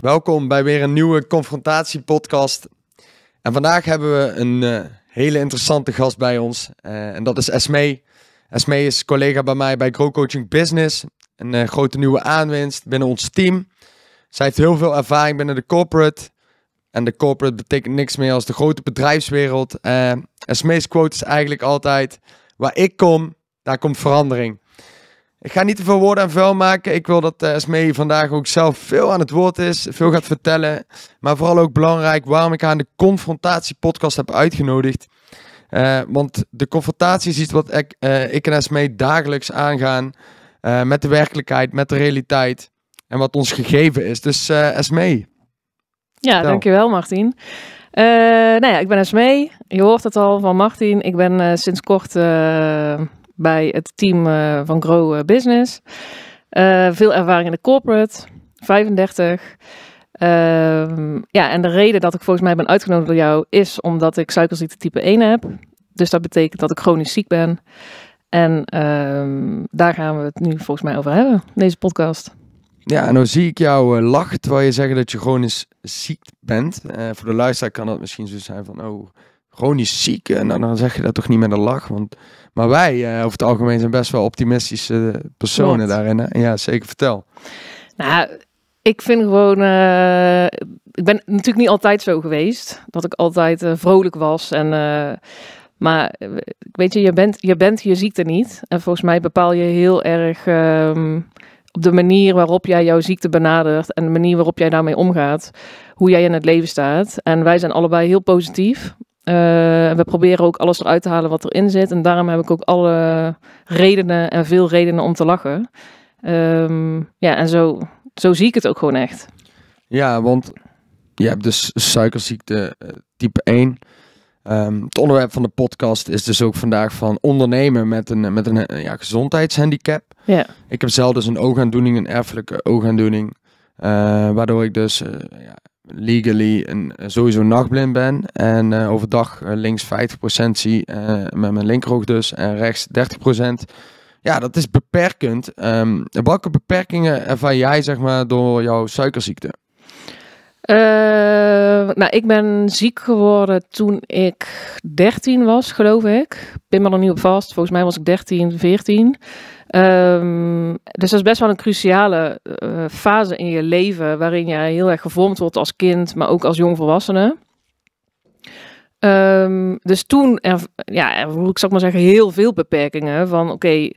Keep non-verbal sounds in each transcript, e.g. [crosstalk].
Welkom bij weer een nieuwe podcast En vandaag hebben we een eh, hele interessante gast bij ons. Eh, en dat is Esme. Esme is collega bij mij bij Grow Coaching Business. Een eh, grote nieuwe aanwinst binnen ons team. Zij heeft heel veel ervaring binnen de corporate. En de corporate betekent niks meer als de grote bedrijfswereld. Uh, Esme's quote is eigenlijk altijd: Waar ik kom, daar komt verandering. Ik ga niet te veel woorden aan vuil maken. Ik wil dat uh, vandaag ook zelf veel aan het woord is, veel gaat vertellen. Maar vooral ook belangrijk waarom ik haar aan de confrontatie podcast heb uitgenodigd. Eh, want de confrontatie is iets wat ik, eh, ik en Smee dagelijks aangaan met de werkelijkheid, met de realiteit en wat ons gegeven is. Dus Smee. Ja, dankjewel Martin. Eh, nou ja, ik ben SME. Je hoort het al van Martin. Ik ben eh, sinds kort eh, bij het team van Grow Business. veel ervaring in de corporate, 35. Ehm, ja, en de reden dat ik volgens mij ben uitgenodigd door jou is omdat ik suikerziekte type 1 heb. Dus dat betekent dat ik chronisch ziek ben. En ehm, daar gaan we het nu volgens mij over hebben, deze podcast. Ja, en nou zie ik jou eh, lachen terwijl je zegt dat je chronisch ziek bent. Eh, voor de luisteraar kan dat misschien zo zijn van, oh, chronisch ziek. En eh, nou, dan zeg je dat toch niet met een lach. Want, maar wij over het algemeen zijn best wel optimistische personen daarin. Hè? Ja, zeker. Vertel. Nou, ik vind gewoon... ik ben natuurlijk niet altijd zo geweest. Dat ik altijd vrolijk was en... Maar weet je, je bent, je bent ziekte niet. En volgens mij bepaal je heel erg ehm, op de manier waarop jij jouw ziekte benadert en de manier waarop jij daarmee omgaat, hoe jij in het leven staat. En wij zijn allebei heel positief. Eh, we proberen ook alles eruit te halen wat erin zit. En daarom heb ik ook alle redenen en veel redenen om te lachen. Ehm, ja, en zo, zo zie ik het ook gewoon echt. Ja, want je hebt dus suikerziekte eh, type 1. Ehm, het onderwerp van de podcast is dus ook vandaag van ondernemen met een, met een eh, ja, gezondheidshandicap. Ja. Ik heb zelf dus een oogaandoening, een erfelijke oogaandoening. Eh, waardoor ik dus eh, ja, legally een, sowieso nachtblind ben. En overdag links 50% zie met mijn linkeroog dus en rechts 30%. Ja, dat is beperkend. Ehm, welke beperkingen ervaar jij zeg maar door jouw suikerziekte? Eh, nou, ik ben ziek geworden toen ik 13 was, geloof ik. Pin me er niet op vast. Volgens mij was ik 13, 14. Ehm, dus dat is best wel een cruciale eh, fase in je leven. waarin je heel erg gevormd wordt als kind, maar ook als jong Um, ehm, dus toen er, ja, ik zou maar zeggen, heel veel beperkingen. Van oké.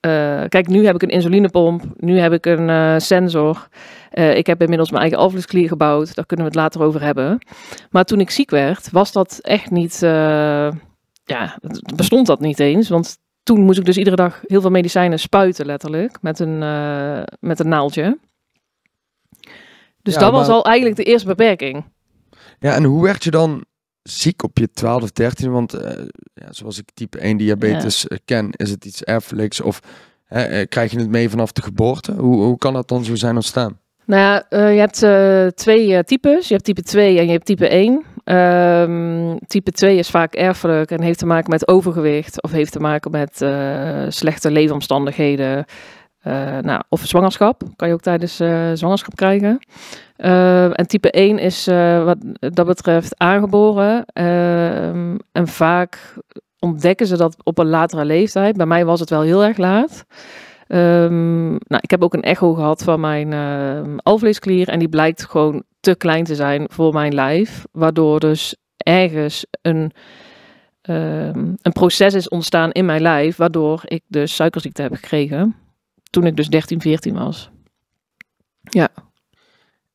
Eh, kijk, nu heb ik een insulinepomp, nu heb ik een eh, sensor. Eh, ik heb inmiddels mijn eigen alvleesklier gebouwd, daar kunnen we het later over hebben. Maar toen ik ziek werd, was dat echt niet, ja, bestond dat niet eens. Want toen moest ik dus iedere dag heel veel medicijnen spuiten, letterlijk, met een, met een naaldje. Dus dat was al eigenlijk de eerste beperking. Ja, en hoe werd je dan ziek op je 12 of 13, want uh, ja, zoals ik type 1 diabetes eh, ken, is het iets erfelijks of uh, krijg je het mee vanaf de geboorte? Hoe, hoe kan dat dan zo zijn ontstaan? Nou ja, je hebt twee types. Je hebt type 2 en je hebt type 1. Um, ehm, type 2 is vaak erfelijk en heeft te maken met overgewicht of heeft te maken met uh, slechte leefomstandigheden. Eh, nou, of zwangerschap, kan je ook tijdens eh, zwangerschap krijgen. Eh, en type 1 is wat dat betreft aangeboren. Ehm, en vaak ontdekken ze dat op een latere leeftijd. Bij mij was het wel heel erg laat. Ehm, nou, ik heb ook een echo gehad van mijn alvleesklier. En die blijkt gewoon te klein te zijn voor mijn lijf. Waardoor dus ergens een, ehm, een proces is ontstaan in mijn lijf. Waardoor ik dus suikerziekte heb gekregen toen ik dus 13, 14 was. Ja.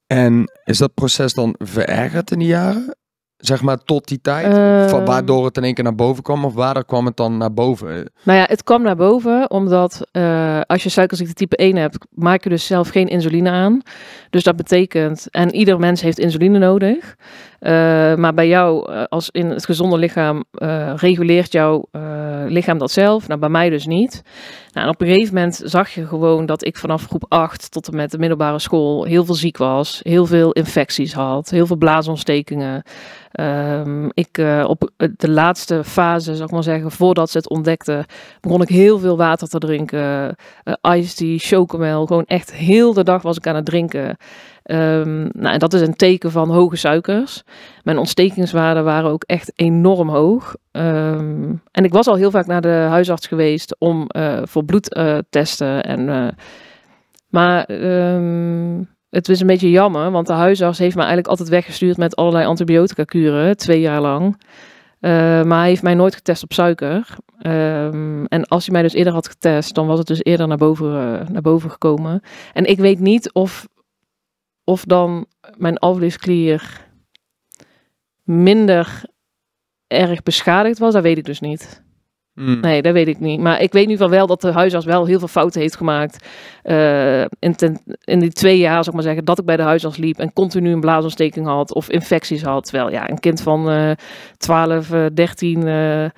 En is dat proces dan verergerd in die jaren? Zeg maar tot die tijd? Ehm. waardoor het in één keer naar boven kwam? Of waar kwam het dan naar boven? Nou ja, het kwam naar boven omdat eh, als je suikerziekte type 1 hebt, maak je dus zelf geen insuline aan. Dus dat betekent, en ieder mens heeft insuline nodig. Eh, maar bij jou, eh, als in het gezonde lichaam, eh, reguleert jouw lichaam dat zelf. Nou, bij mij dus niet. Nou, en op een gegeven moment zag je gewoon dat ik vanaf groep 8 tot en met de middelbare school heel veel ziek was. Heel veel infecties had. Heel veel blaasontstekingen. Ehm, ik, op de laatste fase, zal ik maar zeggen, voordat ze het ontdekten, begon ik heel veel water te drinken. Uh, iced tea, chocomel. Gewoon echt heel de dag was ik aan het drinken. Ehm, nou, en dat is een teken van hoge suikers. Mijn ontstekingswaarden waren ook echt enorm hoog. Ehm, en ik was al heel vaak naar de huisarts geweest om eh, voor bloed Uh, en, eh, maar ehm, het was een beetje jammer, want de huisarts heeft me eigenlijk altijd weggestuurd met allerlei antibiotica kuren, twee jaar lang. Eh, maar hij heeft mij nooit getest op suiker. en als hij mij dus eerder had getest, dan was het dus eerder naar boven, naar boven gekomen. En ik weet niet of of dan mijn alvleesklier minder erg beschadigd was, dat weet ik dus niet. Hmm. Nee, dat weet ik niet. Maar ik weet nu van wel dat de huisarts wel heel veel fouten heeft gemaakt. Eh, in, in die twee jaar, zou ik maar zeggen, dat ik bij de huisarts liep en continu een blaasontsteking had of infecties had. Terwijl ja, een kind van 12, 13,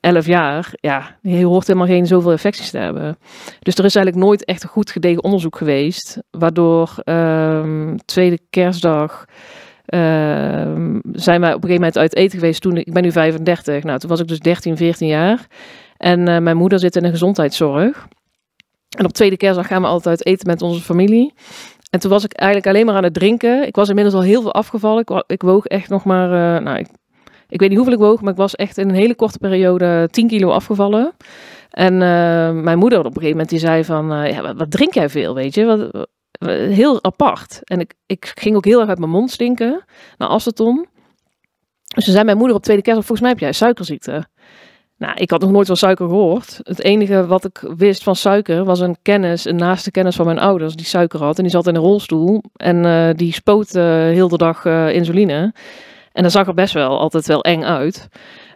11 jaar, ja, je hoort helemaal geen zoveel infecties te hebben. Dus er is eigenlijk nooit echt een goed gedegen onderzoek geweest. Waardoor ehm, tweede kerstdag Ehm, zijn wij op een gegeven moment uit eten geweest toen ik ben nu 35. Nou, toen was ik dus 13, 14 jaar. En eh, mijn moeder zit in de gezondheidszorg. En op tweede kerstdag gaan we altijd eten met onze familie. En toen was ik eigenlijk alleen maar aan het drinken. Ik was inmiddels al heel veel afgevallen. Ik, woog echt nog maar, eh, nou, ik, ik weet niet hoeveel ik woog, maar ik was echt in een hele korte periode 10 kilo afgevallen. En eh, mijn moeder op een gegeven moment die zei van, ja, wat, wat, drink jij veel, weet je? Wat, heel apart. En ik, ik ging ook heel erg uit mijn mond stinken naar aceton. Dus ze zei mijn moeder op tweede kerst, volgens mij heb jij suikerziekte. Nou, ik had nog nooit van suiker gehoord. Het enige wat ik wist van suiker was een kennis, een naaste kennis van mijn ouders die suiker had. En die zat in een rolstoel en eh, die spoot eh, heel de dag eh, insuline. En dat zag er best wel altijd wel eng uit.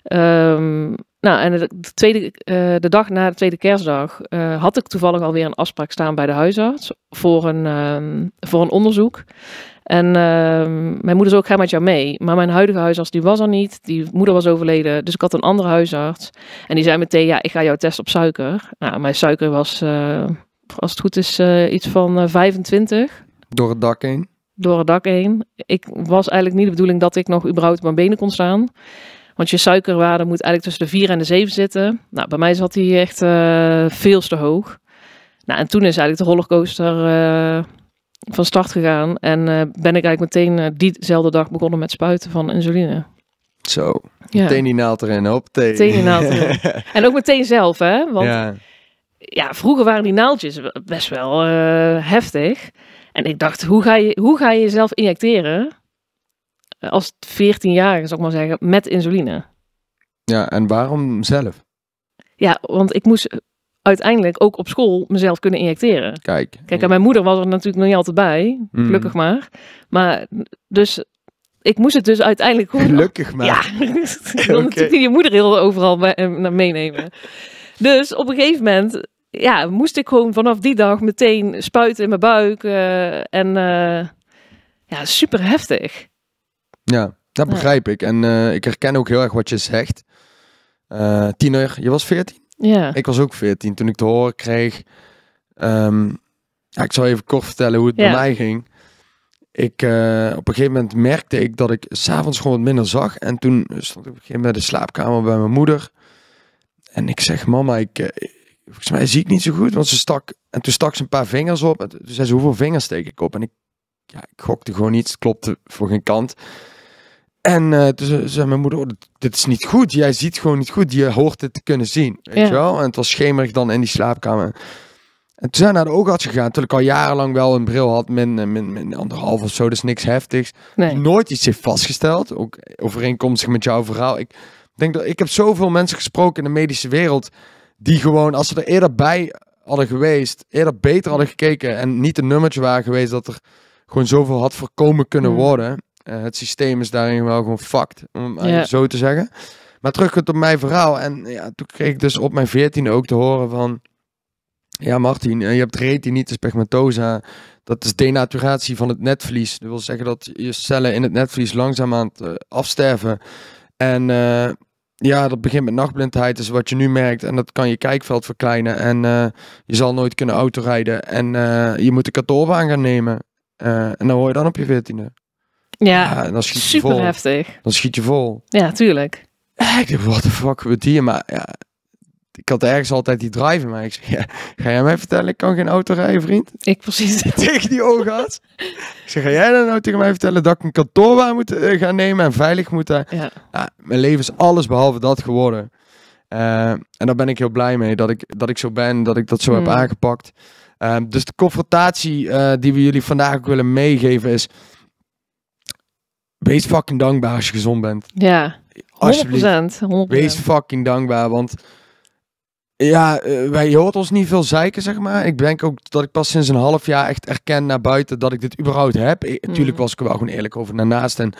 Ehm, nou, en de, tweede, eh, de dag na de tweede kerstdag eh, had ik toevallig alweer een afspraak staan bij de huisarts voor een, ehm, voor een onderzoek. En ehm, mijn moeder zei ook, ga met jou mee. Maar mijn huidige huisarts, die was er niet. Die moeder was overleden. Dus ik had een andere huisarts. En die zei meteen, ja, ik ga jou testen op suiker. Nou, mijn suiker was, eh, als het goed is, iets van 25. Door het dak heen? Door het dak heen. Ik was eigenlijk niet de bedoeling dat ik nog überhaupt op mijn benen kon staan. Want je suikerwaarde moet eigenlijk tussen de 4 en de 7 zitten. Nou, bij mij zat die echt uh, veel te hoog. Nou, en toen is eigenlijk de rollercoaster eh, van start gegaan. En eh, ben ik eigenlijk meteen diezelfde dag begonnen met spuiten van insuline. Zo, ja. meteen die naald erin, hoop Meteen die naald erin. [laughs] en ook meteen zelf, hè. Want ja. ja vroeger waren die naaldjes best wel heftig. En ik dacht, hoe ga, je, hoe ga je jezelf injecteren... Eh, als 14 jaar, zou ik maar zeggen, met insuline. Ja, en waarom zelf? Ja, want ik moest uiteindelijk ook op school mezelf kunnen injecteren. Kijk. Kijk, en mijn moeder was er natuurlijk niet altijd bij, mm. gelukkig maar. Maar dus ik moest het dus uiteindelijk gewoon... Gelukkig maar. Ja, [laughs] [laughs] natuurlijk je moeder heel overal eh, meenemen. Dus op een gegeven moment, ja, moest ik gewoon vanaf die dag meteen spuiten in mijn buik. Eh, en uh, ja, super heftig. Ja, dat begrijp ik. En eh, ik herken ook heel erg wat je zegt. Uh, tiener, je was 14? Ja. Ik was ook veertien toen ik te horen kreeg. Ehm, ik zal even kort vertellen hoe het bij mij ging. Ik, eh, op een gegeven moment merkte ik dat ik s'avonds gewoon wat minder zag. En toen stond ik op een gegeven moment in de slaapkamer bij mijn moeder. En ik zeg, mama, ik, volgens mij zie ik niet zo goed. Want ze stak, en toen stak ze een paar vingers op. En toen zei ze, hoeveel vingers steek ik op? En ik, ja, ik gokte gewoon niets, het klopte voor geen kant. En uh, eh, toen dus, eh, zei mijn moeder, oh, dit is niet goed. Jij ziet gewoon niet goed. Je hoort het te kunnen zien. Weet je wel? En het was schemerig dan in die slaapkamer. En toen zijn we naar de oogarts gegaan. toen ik al jarenlang wel een bril had. Min, eh, min, min anderhalf of zo. Dus niks heftigs. Nooit iets heeft vastgesteld. Ook overeenkomstig met jouw verhaal. Ik denk dat ik heb zoveel mensen gesproken in de medische wereld. Die gewoon, als ze er eerder bij hadden geweest. Eerder beter hadden gekeken. En niet een nummertje waren geweest dat er gewoon zoveel had voorkomen kunnen mm. worden. Eh, het systeem is daarin wel gewoon fucked, om zo te zeggen. Maar terug op mijn verhaal. En ja, toen kreeg ik dus op mijn veertien ook te horen van... Ja, Martin, eh, je hebt retinitis pigmentosa. Dat is denaturatie van het netvlies. Dat wil zeggen dat je cellen in het netvlies langzaam aan het eh, afsterven. En ja, dat begint met nachtblindheid, is wat je nu merkt. En dat kan je kijkveld verkleinen. En je zal nooit kunnen autorijden. En je moet de aan gaan nemen. en dan hoor je dan op je veertiende. Ja, dan schiet super je vol. heftig. Dan schiet je vol. Ja, tuurlijk. Ik denk what the fuck gebeurt hier? Maar ja, ik had ergens altijd die drive mij Ik zeg ja, ga jij mij vertellen, ik kan geen auto rijden, vriend? Ik precies. [laughs] tegen die had ik zeg, ga jij dan nou tegen mij vertellen dat ik een kantoor waar moet eh, gaan nemen en veilig moet... Eh? ja. mijn leven is alles behalve dat geworden. Eh, en daar ben ik heel blij mee, dat ik, dat ik zo ben, dat ik dat zo heb hmm. aangepakt. dus de confrontatie die we jullie vandaag ook willen meegeven is wees fucking dankbaar als je gezond bent. Ja, 100%. 100%. Wees fucking dankbaar, want ja, eh, wij hoort ons niet veel zeiken, zeg maar. Ik denk ook dat ik pas sinds een half jaar echt erken naar buiten dat ik dit überhaupt heb. Natuurlijk mhm. was ik er wel gewoon eerlijk over daarnaast. En,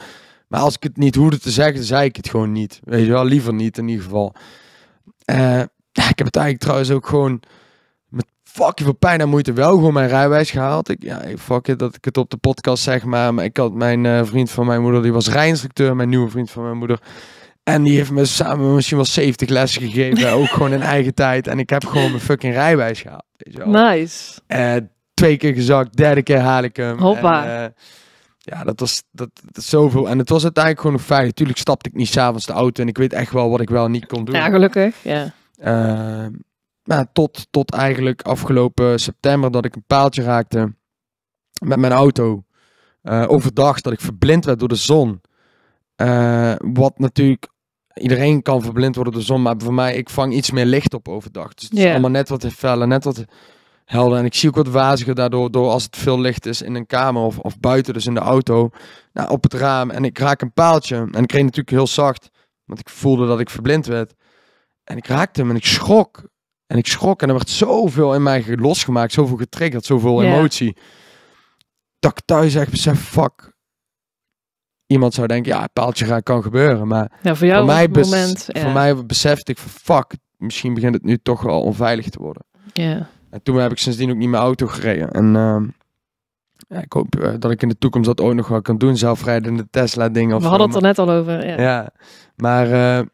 maar als ik het niet hoorde te zeggen, zei ik het gewoon niet. Weet je wel, liever niet in ieder geval. Eh, ik heb het eigenlijk trouwens ook gewoon fucking voor pijn en moeite wel gewoon mijn rijwijs gehaald. Ik, ja, fuck it, dat ik het op de podcast zeg maar. ik had mijn eh, vriend van mijn moeder, die was rijinstructeur, mijn nieuwe vriend van mijn moeder. En die heeft me samen misschien wel 70 lessen gegeven, [laughs] ook gewoon in eigen tijd. En ik heb gewoon mijn fucking rijwijs gehaald. Weet je wel. Nice. Eh, twee keer gezakt, derde keer haal ik hem. Hoppa. En, eh, ja, dat was dat, dat zoveel. En het was uiteindelijk gewoon nog veilig. Tuurlijk stapte ik niet s'avonds de auto en ik weet echt wel wat ik wel niet kon doen. Ja, gelukkig. Ja. Ehm, nou, tot, tot eigenlijk afgelopen september dat ik een paaltje raakte met mijn auto. Eh, overdag dat ik verblind werd door de zon. Eh, wat natuurlijk, iedereen kan verblind worden door de zon, maar voor mij, ik vang iets meer licht op overdag. Dus het is allemaal net wat feller, net wat helder. En ik zie ook wat waziger daardoor, door als het veel licht is in een kamer of, of buiten, dus in de auto, nou, op het raam. En ik raak een paaltje. En ik kreeg natuurlijk heel zacht, want ik voelde dat ik verblind werd. En ik raakte hem en ik schrok. En ik schrok en er werd zoveel in mij losgemaakt, zoveel getriggerd, zoveel emotie. Dat ik thuis echt besef, fuck. Iemand zou denken, ja, paaltje raak kan gebeuren. Maar ja, voor, jou voor mij, moment, voor mij besefte ik, fuck, misschien begint het nu toch wel onveilig te worden. Ja. En toen heb ik sindsdien ook niet mijn auto gereden. En ehm, ja, ik hoop eh, dat ik in de toekomst dat ook nog wel kan doen. Zelfrijdende Tesla dingen. We hadden het er net al over. Ja, ja maar eh,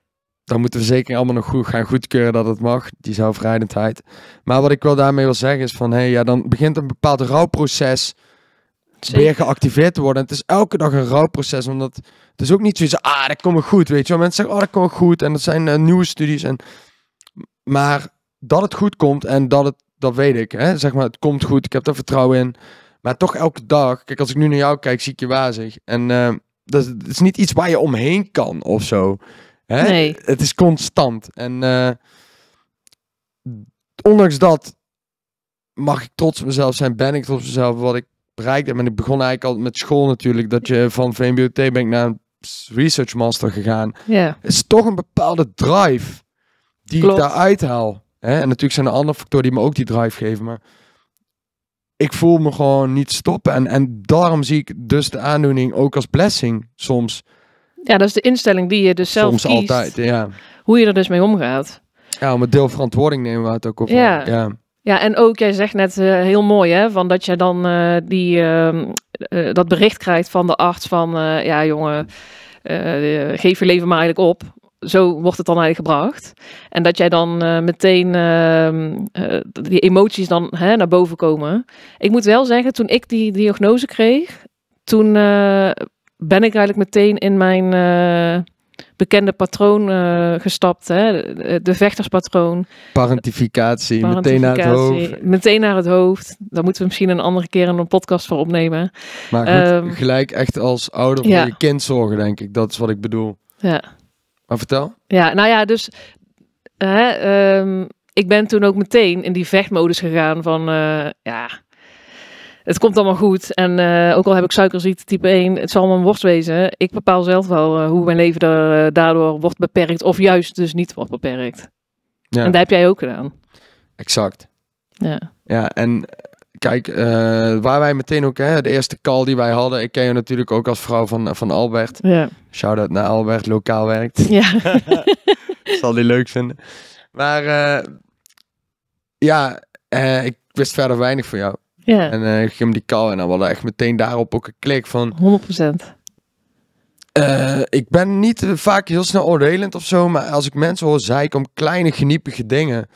dan moeten we zeker allemaal nog goed gaan goedkeuren dat het mag, die zelfrijdendheid. Maar wat ik wel daarmee wil zeggen is van, hé, hey, ja, dan begint een bepaald rouwproces weer geactiveerd te worden. het is elke dag een rouwproces, omdat het is ook niet zoiets, ah, dat komt goed, weet je wel. Mensen zeggen, oh, dat komt goed, en dat zijn eh, nieuwe studies. En... Maar dat het goed komt en dat het, dat weet ik, hè. Zeg maar, het komt goed, ik heb er vertrouwen in. Maar toch elke dag, kijk, als ik nu naar jou kijk, zie ik je wazig. En uh, dat, is, dat, is, niet iets waar je omheen kan of zo. Hè? Nee. Het is constant. En eh, ondanks dat mag ik trots op mezelf zijn, ben ik trots op mezelf wat ik bereikt heb. En ik begon eigenlijk al met school natuurlijk, dat je van VMBOT naar een research master gegaan. Ja. is toch een bepaalde drive die ik daaruit haal. Hè? En natuurlijk zijn er andere factoren die me ook die drive geven, maar ik voel me gewoon niet stoppen. En, en daarom zie ik dus de aandoening ook als blessing soms. Ja, dat is de instelling die je dus zelf kiest, altijd, ja. Hoe je er dus mee omgaat. Ja, om het deel verantwoording nemen we het ook over ja. ja. Ja, en ook, jij zegt net eh, heel mooi, hè, van dat je dan eh, die, ehm, eh, dat bericht krijgt van de arts van, ja jongen, geef je leven maar eigenlijk op. Zo wordt het dan eigenlijk gebracht. En dat jij dan meteen ehm, die emoties dan hè, naar boven komen. Ik moet wel zeggen, toen ik die diagnose kreeg, toen ben ik eigenlijk meteen in mijn eh, bekende patroon eh, gestapt. Hè? De, vechterspatroon. Parentificatie, meteen naar het hoofd. Meteen naar het hoofd. Daar moeten we misschien een andere keer een podcast voor opnemen. Maar ehm, gelijk echt als ouder voor je kind zorgen, denk ik. Dat is wat ik bedoel. Ja. Maar vertel. Ja, nou ja, dus... Hè, ehm, ik ben toen ook meteen in die vechtmodus gegaan van... Eh, ja, het komt allemaal goed. En eh, ook al heb ik suikerziekte type 1, het zal mijn worst wezen. Ik bepaal zelf wel eh, hoe mijn leven er, eh, daardoor wordt beperkt of juist dus niet wordt beperkt. Ja. En dat heb jij ook gedaan. Exact. Ja. Ja, en kijk, waar wij meteen ook, hè, de eerste call die wij hadden, ik ken je natuurlijk ook als vrouw van, van Albert. Ja. Shout-out naar Albert, lokaal werkt. [laughs] Ja. [laughs] zal die leuk vinden. Maar ja, ik wist verder weinig van jou. Ja. En uh, ik ging hem die kou en dan hadden echt meteen daarop ook een klik van... 100%. Uh, eh, ik ben niet vaak heel snel oordelend of zo, maar als ik mensen hoor ik om kleine geniepige dingen.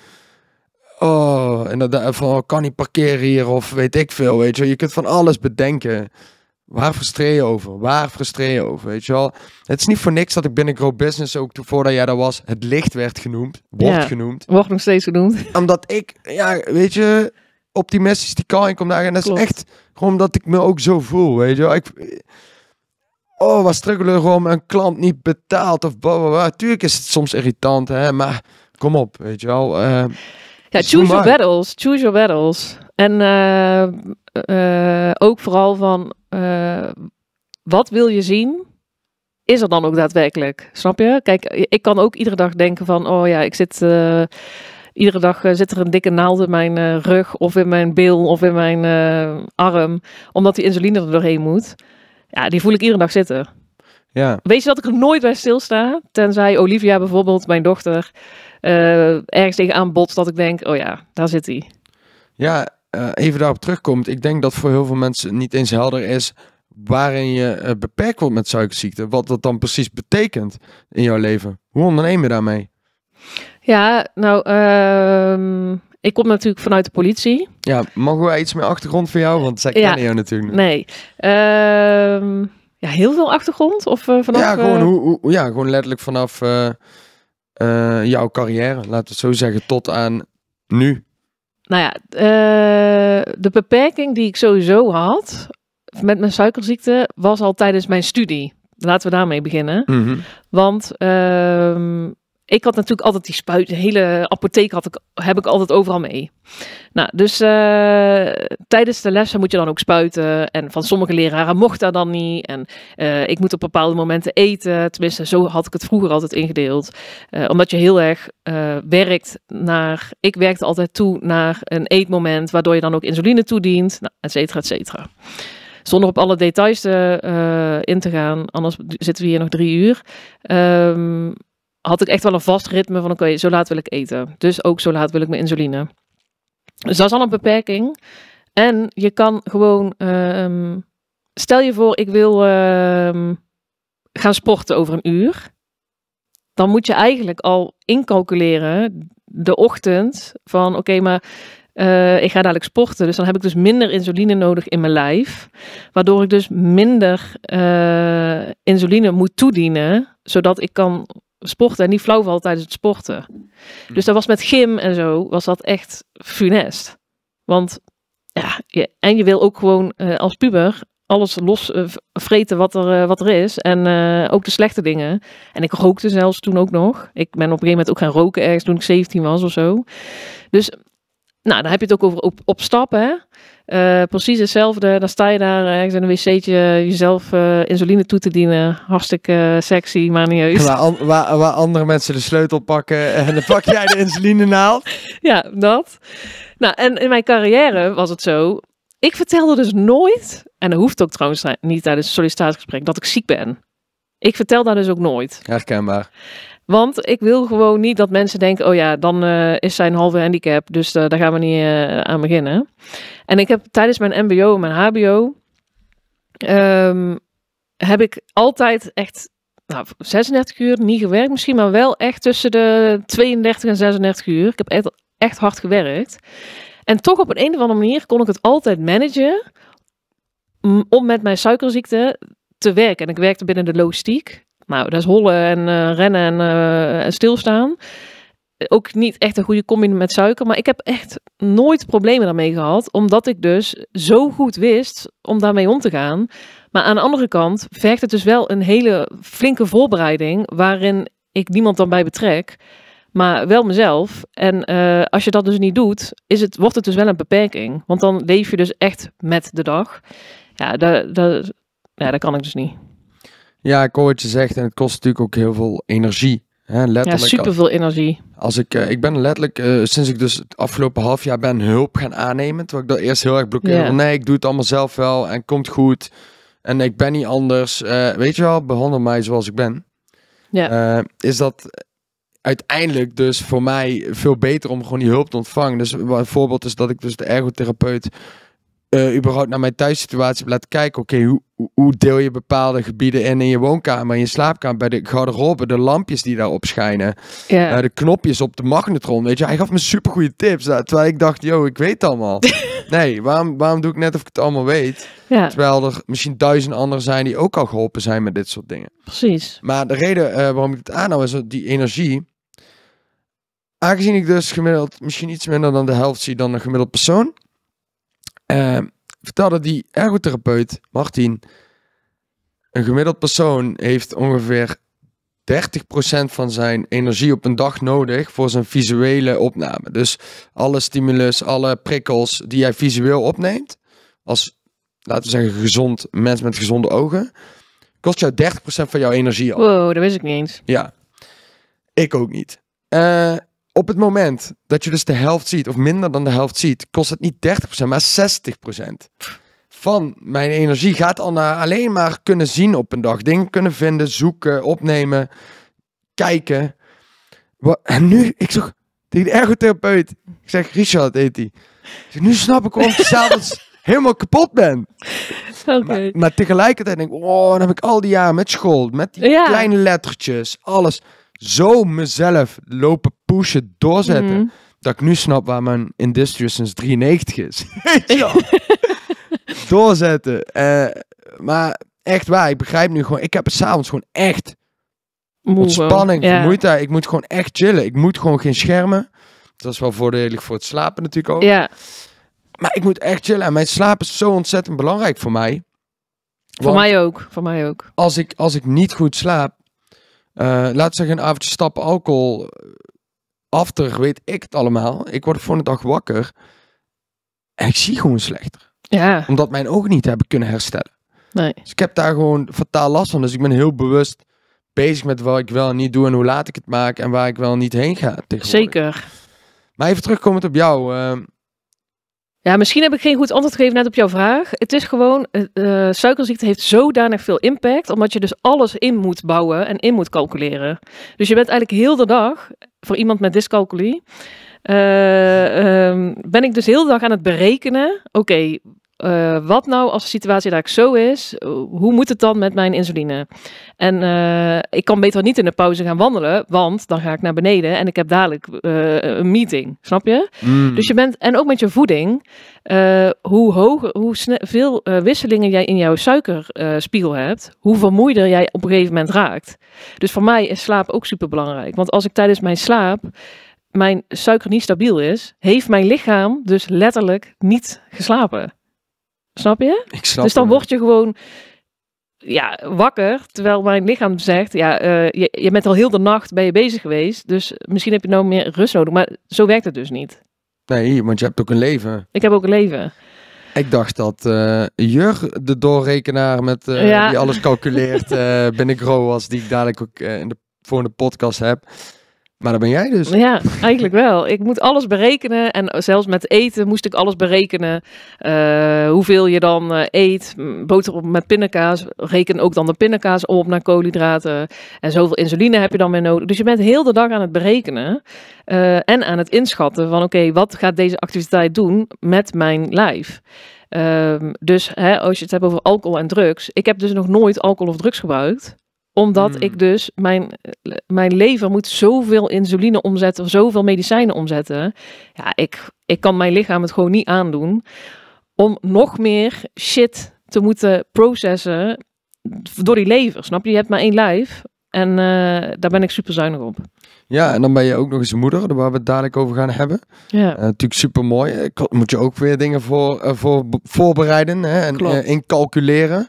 Oh, en dan van oh, kan niet parkeren hier of weet ik veel, weet je Je kunt van alles bedenken. Waar frustreer je over? Waar frustreer je over? Weet je wel? Het is niet voor niks dat ik binnen Grow Business ook, voordat jij daar was, het licht werd genoemd. Wordt genoemd. Wordt nog steeds genoemd. Omdat ik, ja, weet je, optimistisch die kan ik om daar En dat is echt gewoon omdat ik me ook zo voel, weet je wel. Ik, oh, wat struggelen gewoon een klant niet betaald. of blablabla. Tuurlijk is het soms irritant, hè, maar kom op, weet je wel. Uh, ja, choose your battles, choose your battles. En eh, eh, ook vooral van, wat wil je zien? Is er dan ook daadwerkelijk? Snap je? Kijk, ik kan ook iedere dag denken van, oh ja, ik zit iedere dag eh, zit er een dikke naald in mijn eh, rug of in mijn bil of in mijn eh, arm. Omdat die insuline er doorheen moet. Ja, die voel ik iedere dag zitten. Ja. Weet je dat ik er nooit bij stilsta? Tenzij Olivia bijvoorbeeld, mijn dochter, uh, ergens tegenaan botst dat ik denk, oh ja, daar zit hij. Ja, even daarop terugkomt. Ik denk dat voor heel veel mensen niet eens helder is waarin je beperkt wordt met suikerziekte. Wat dat dan precies betekent in jouw leven. Hoe onderneem je daarmee? Ja, nou, ehm, ik kom natuurlijk vanuit de politie. Ja, mogen wij iets meer achtergrond van jou? Want zij kennen jou natuurlijk. Nee. Ehm, ja, heel veel achtergrond? Of eh, vanaf... Ja, eh, gewoon, hoe, hoe, ja, gewoon letterlijk vanaf eh, jouw carrière, laten we het zo zeggen, tot aan nu. Nou ja, de beperking die ik sowieso had met mijn suikerziekte was al tijdens mijn studie. Laten we daarmee beginnen. Mhm. Want ehm, ik had natuurlijk altijd die spuiten, de hele apotheek had ik, heb ik altijd overal mee. Nou, dus eh, tijdens de lessen moet je dan ook spuiten. En van sommige leraren mocht dat dan niet. En eh, ik moet op bepaalde momenten eten. Tenminste, zo had ik het vroeger altijd ingedeeld. Eh, omdat je heel erg werkt naar. Ik werkte altijd toe naar een eetmoment. Waardoor je dan ook insuline toedient, nou, et cetera, et cetera. Zonder op alle details in te gaan, anders zitten we hier nog drie uur. Um, had ik echt wel een vast ritme van oké, zo laat wil ik eten. Dus ook zo laat wil ik mijn insuline. Dus dat is al een beperking. En je kan gewoon, ehm, stel je voor ik wil ehm, gaan sporten over een uur. Dan moet je eigenlijk al incalculeren de ochtend van oké, maar eh, ik ga dadelijk sporten. Dus dan heb ik dus minder insuline nodig in mijn lijf. Waardoor ik dus minder eh, insuline moet toedienen. Zodat ik kan sporten en niet flauw valt tijdens het sporten. Hmm. Dus dat was met gym en zo, was dat echt funest. Want ja, je, en je wil ook gewoon eh, als puber alles los eh, vreten wat er, eh, wat er is. En ook de slechte dingen. En ik rookte zelfs toen ook nog. Ik ben op een gegeven moment ook gaan roken ergens toen ik 17 was of zo. Dus nou, dan heb je het ook over op, op stappen. Hè? Eh, precies hetzelfde. Dan sta je daar eh, ergens in een wc'tje eh, jezelf insuline toe te dienen. Hartstikke sexy, maar niet Waar, andere mensen de sleutel pakken en dan pak jij de insuline naald. [laughs] Ja, dat. Nou, en in mijn carrière was het zo. Ik vertelde dus nooit, en dat hoeft ook trouwens niet tijdens een sollicitatiegesprek, dat ik ziek ben. Ik vertel daar dus ook nooit. Herkenbaar. Want ik wil gewoon niet dat mensen denken: oh ja, dan uh, is zijn halve handicap, dus eh, daar gaan we niet eh, aan beginnen. En ik heb tijdens mijn MBO en mijn HBO. Ehm, heb ik altijd echt nou, 36 uur niet gewerkt, misschien, maar wel echt tussen de 32 en 36 uur. Ik heb echt, echt hard gewerkt. En toch op een, een of andere manier kon ik het altijd managen om met mijn suikerziekte te werken. En ik werkte binnen de logistiek. Nou, dat is hollen en eh, rennen en, eh, en stilstaan. Ook niet echt een goede combinatie met suiker. Maar ik heb echt nooit problemen daarmee gehad. Omdat ik dus zo goed wist om daarmee om te gaan. Maar aan de andere kant vergt het dus wel een hele flinke voorbereiding. Waarin ik niemand dan bij betrek. Maar wel mezelf. En eh, als je dat dus niet doet, is het, wordt het dus wel een beperking. Want dan leef je dus echt met de dag. Ja, dat, dat, ja, dat kan ik dus niet. Ja, ik hoor wat je zegt en het kost natuurlijk ook heel veel energie. Hè, letterlijk, ja, super veel energie. Als ik, eh, ik ben letterlijk, eh, sinds ik dus het afgelopen half jaar ben, hulp gaan aannemen. Terwijl ik dat eerst heel erg blokkeerde. Nee, ik doe het allemaal zelf wel en komt goed. En ik ben niet anders. Eh, weet je wel, behandel mij zoals ik ben. Ja. is dat uiteindelijk dus voor mij veel beter om gewoon die hulp te ontvangen. Dus een voorbeeld is dat ik dus de ergotherapeut uh, überhaupt naar mijn thuissituatie laat kijken. Oké, hoe, hoe deel je bepaalde gebieden in, in je woonkamer, in je slaapkamer, bij de garderobe, de lampjes die daarop schijnen, eh, de knopjes op de magnetron, weet je. Hij gaf me supergoeie tips, eh, terwijl ik dacht, yo, ik weet het allemaal. [laughs] nee, waarom, waarom doe ik net of ik het allemaal weet? Terwijl er misschien duizend anderen zijn die ook al geholpen zijn met dit soort dingen. Precies. Maar de reden waarom ik het aanhoud is die energie. Aangezien ik dus gemiddeld misschien iets minder dan de helft zie dan een gemiddeld persoon, eh, vertelde die ergotherapeut Martin, een gemiddeld persoon heeft ongeveer 30% van zijn energie op een dag nodig voor zijn visuele opname. Dus alle stimulus, alle prikkels die jij visueel opneemt, als laten we zeggen gezond mens met gezonde ogen, kost jou 30% van jouw energie al. Wow, dat wist ik niet eens. Ja, ik ook niet. Uh, op het moment dat je dus de helft ziet, of minder dan de helft ziet, kost het niet 30%, maar 60% van mijn energie gaat al naar alleen maar kunnen zien op een dag. Dingen kunnen vinden, zoeken, opnemen, kijken. En nu, ik zeg, tegen de ergotherapeut. Ik zeg, Richard heet hij. Nu snap ik waarom ik [laughs] s'avonds helemaal kapot ben. Okay. Maar, maar, tegelijkertijd denk ik, oh, dan heb ik al die jaren met school, met die kleine lettertjes, alles zo mezelf lopen pushen, doorzetten. Mhm. Dat ik nu snap waar mijn Industrious sinds 93 is. [laughs] [laughs] doorzetten. Eh, maar echt waar, ik begrijp nu gewoon. Ik heb het s'avonds gewoon echt Moe, ontspanning, moeite Ik moet gewoon echt chillen. Ik moet gewoon geen schermen. Dat is wel voordelig voor het slapen natuurlijk ook. Maar ik moet echt chillen. En mijn slaap is zo ontzettend belangrijk voor mij. voor mij ook. Voor mij ook. Als ik, als ik niet goed slaap, eh, laat zeggen, een avondje stappen alcohol. After, weet ik het allemaal. Ik word voor de dag wakker. En ik zie gewoon slechter. Ja. Omdat mijn ogen niet hebben kunnen herstellen. Nee. Dus ik heb daar gewoon fataal last van. Dus ik ben heel bewust bezig met wat ik wel en niet doe en hoe laat ik het maak en waar ik wel niet heen ga. Zeker. Maar even terugkomend op jou. Uh, ja, misschien heb ik geen goed antwoord gegeven net op jouw vraag. Het is gewoon, eh, eh, suikerziekte heeft zodanig veel impact, omdat je dus alles in moet bouwen en in moet calculeren. Dus je bent eigenlijk heel de dag, voor iemand met dyscalculie, eh, ehm, ben ik dus heel de dag aan het berekenen, oké, eh, wat nou als de situatie daar zo is, hoe moet het dan met mijn insuline? En eh, ik kan beter niet in de pauze gaan wandelen, want dan ga ik naar beneden en ik heb dadelijk eh, een meeting, snap je? Hmm. Dus je bent, en ook met je voeding, hoe hoog, hoe snel, veel wisselingen jij in jouw suikerspiegel hebt, hoe vermoeider jij op een gegeven moment raakt. Dus voor mij is slaap ook super belangrijk, want als ik tijdens mijn slaap mijn suiker niet stabiel is, heeft mijn lichaam dus letterlijk niet geslapen. Snap je? dus dan word je gewoon ja, wakker, terwijl mijn lichaam zegt, ja, eh, je, je, bent al heel de nacht bij je bezig geweest, dus misschien heb je nou meer rust nodig. Maar zo werkt het dus niet. Nee, want je hebt ook een leven. Ik heb ook een leven. Ik dacht dat uh, eh, Jur, de doorrekenaar met, eh, die alles calculeert, uh, binnen Grow was, die ik dadelijk ook in de volgende podcast heb. Maar dat ben jij dus. Ja, eigenlijk wel. Ik moet alles berekenen. En zelfs met eten moest ik alles berekenen. Eh, hoeveel je dan uh, eet. op met pindakaas. Reken ook dan de pindakaas op naar koolhydraten. En zoveel insuline heb je dan weer nodig. Dus je bent heel de dag aan het berekenen. Eh, en aan het inschatten van oké, wat gaat deze activiteit doen met mijn lijf? Ehm, dus hè, als je het hebt over alcohol en drugs. Ik heb dus nog nooit alcohol of drugs gebruikt omdat mm. ik dus, mijn, eh, mijn lever moet zoveel insuline omzetten, zoveel medicijnen omzetten. Ja, ik, ik kan mijn lichaam het gewoon niet aandoen om nog meer shit te moeten processen door die lever. Snap je? Je hebt maar één lijf. En eh, daar ben ik super zuinig op. Ja, en dan ben je ook nog eens een moeder, waar we het dadelijk over gaan hebben. Ja. Eh, natuurlijk super mooi. Moet je ook weer dingen voor, voor voorbereiden hè, en incalculeren.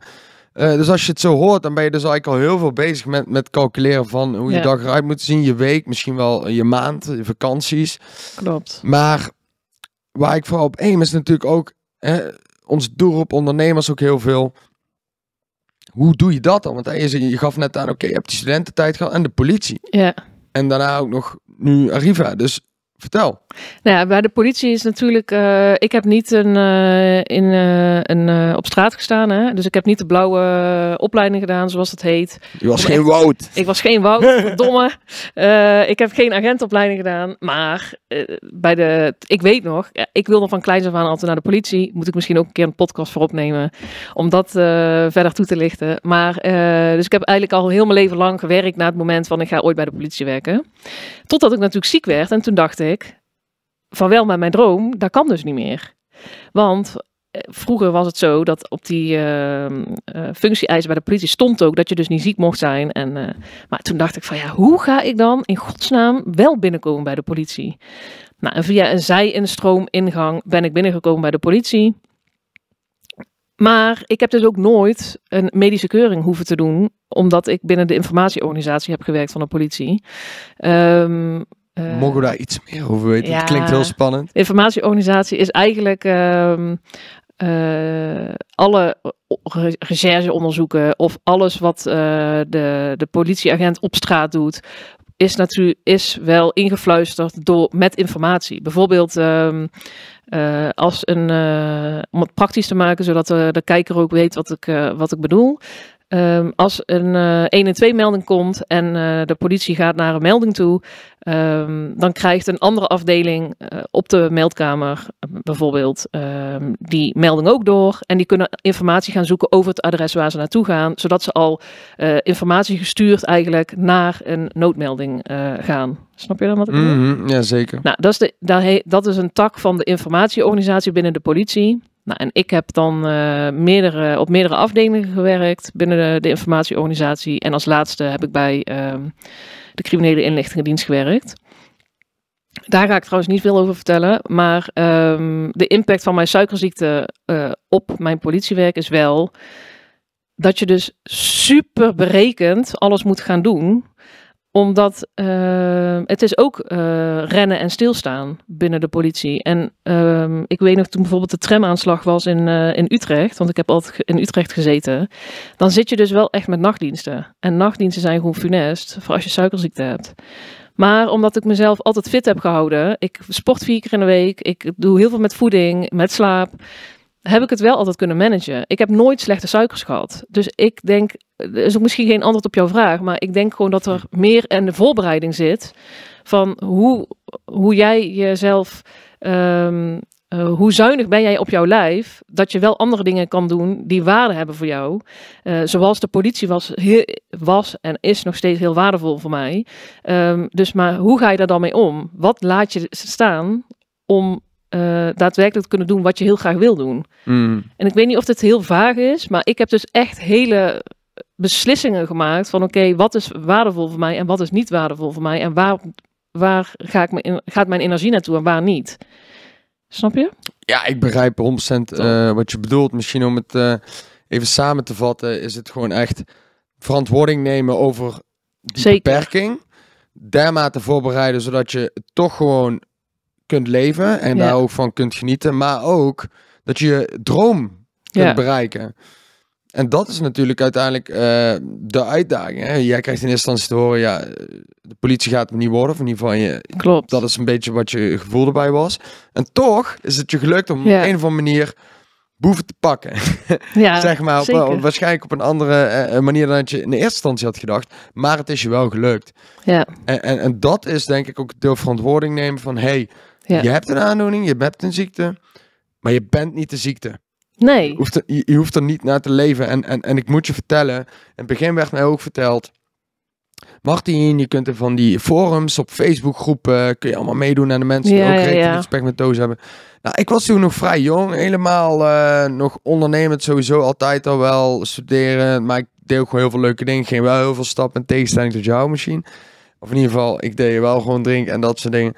Eh, dus als je het zo hoort, dan ben je dus eigenlijk al heel veel bezig met, met calculeren van hoe je dag eruit moet zien. Je week, misschien wel je maand, je vakanties. Klopt. Maar waar ik vooral op aim is natuurlijk ook hè, ons op ondernemers ook heel veel. Hoe doe je dat dan? Want hè, je, gaf net aan, oké, je hebt die studententijd gehad en de politie. Ja. En daarna ook nog nu Arriva. Dus vertel. Nou ja, bij de politie is natuurlijk. Eh, ik heb niet een, eh, in, eh, een, op straat gestaan. Hè? Dus ik heb niet de blauwe opleiding gedaan, zoals dat heet. Je was geen woud. [laughs] Ik was geen woud, [laughs] domme. ik heb geen agentopleiding gedaan. Maar bij de. Ik weet nog, ik wilde van kleins af aan altijd naar de politie. Moet ik misschien ook een keer een podcast voor opnemen. Om dat verder toe te lichten. Maar. dus ik heb eigenlijk al heel mijn leven lang gewerkt. na het moment van ik ga ooit bij de politie werken. Totdat ik natuurlijk ziek werd. En toen dacht ik van wel maar mijn droom, dat kan dus niet meer. Want eh, vroeger was het zo dat op die uh, functie-eisen bij de politie stond ook dat je dus niet ziek mocht zijn. En, eh, maar toen dacht ik van ja, hoe ga ik dan in godsnaam wel binnenkomen bij de politie? Nou, en via een zij ingang ben ik binnengekomen bij de politie. Maar ik heb dus ook nooit een medische keuring hoeven te doen, omdat ik binnen de informatieorganisatie heb gewerkt van de politie. Ehm, uh, Mogen we daar iets meer over weten? Ja, het klinkt heel spannend. De informatieorganisatie is eigenlijk uh, alle rechercheonderzoeken of alles wat eh, de, de politieagent op straat doet, is, natuurlijk, is wel ingefluisterd door, met informatie. Bijvoorbeeld ehm, als een, om het praktisch te maken, zodat de, de kijker ook weet wat ik, wat ik bedoel. Ehm, als een uh, 1 en 2 melding komt en eh, de politie gaat naar een melding toe, ehm, dan krijgt een andere afdeling eh, op de meldkamer eh, bijvoorbeeld ehm, die melding ook door. En die kunnen informatie gaan zoeken over het adres waar ze naartoe gaan, zodat ze al informatie gestuurd eigenlijk naar een noodmelding gaan. Snap je dan wat ik bedoel? Mm ja, zeker. Nou, dat is, de, dat is een tak van de informatieorganisatie binnen de politie. Nou, en ik heb dan eh, meerdere, op meerdere afdelingen gewerkt binnen de, informatieorganisatie. En als laatste heb ik bij ehm, de criminele inlichtingendienst gewerkt. Daar ga ik trouwens niet veel over vertellen. Maar ehm, de impact van mijn suikerziekte eh, op mijn politiewerk is wel dat je dus super berekend alles moet gaan doen omdat ehm, het is ook eh, rennen en stilstaan binnen de politie. En ehm, ik weet nog toen bijvoorbeeld de tramaanslag was in, eh, in Utrecht, want ik heb altijd in Utrecht gezeten. Dan zit je dus wel echt met nachtdiensten. En nachtdiensten zijn gewoon funest voor als je suikerziekte hebt. Maar omdat ik mezelf altijd fit heb gehouden, ik sport vier keer in de week, ik doe heel veel met voeding, met slaap, heb ik het wel altijd kunnen managen. Ik heb nooit slechte suikers gehad. Dus ik denk er is ook misschien geen antwoord op jouw vraag, maar ik denk gewoon dat er hm. meer in de voorbereiding zit van hoe, hoe jij jezelf, ehm, eh, hoe zuinig ben jij op jouw lijf, dat je wel andere dingen kan doen die waarde hebben voor jou. Eh, zoals de politie was, was en is nog steeds heel waardevol voor mij. Ehm, dus maar hoe ga je daar dan mee om? Wat laat je staan om eh, daadwerkelijk daadwerkelijk kunnen doen wat je heel graag wil doen. Mm. En ik weet niet of dit heel vaag is, maar ik heb dus echt hele beslissingen gemaakt van oké, wat is waardevol voor mij en wat is niet waardevol voor mij en waar, waar ga ik in, gaat mijn energie naartoe en waar niet. Snap je? Ja, ik begrijp 100% eh, wat je bedoelt. Misschien om het eh, even samen te vatten, is het gewoon echt verantwoording nemen over die Zeker. beperking. Dermate voorbereiden, zodat je toch gewoon kunt leven en daar ook van kunt genieten. Maar ook dat je je droom kunt bereiken. En dat is natuurlijk uiteindelijk eh, de uitdaging. Hè? Jij krijgt in eerste instantie te horen, ja, de politie gaat het niet worden. Of in ieder geval, je, Klopt. dat is een beetje wat je gevoel erbij was. En toch is het je gelukt om op een of andere manier boeven te pakken. [laughs] Ja, zeg maar, op, waarschijnlijk op een andere eh, manier dan dat je in de eerste instantie had gedacht. Maar het is je wel gelukt. Ja. En, en, dat is denk ik ook het deel verantwoording nemen van, hey, je hebt een aandoening, je hebt een ziekte, maar je bent niet de ziekte. Nee. Je hoeft er, hoeft er niet naar te leven. En, en, en ik moet je vertellen, in het begin werd mij ook verteld, Martin, je kunt er van die forums op Facebook groepen, kun je allemaal meedoen aan de mensen die ook ja, ja. met doos hebben. Nou, ik was toen nog vrij jong, helemaal eh, nog ondernemend sowieso, altijd al wel studeren, maar ik deed ook gewoon heel veel leuke dingen, ging wel heel veel stappen in tegenstelling tot jou misschien. Of in ieder geval, ik deed wel gewoon drinken en dat soort dingen.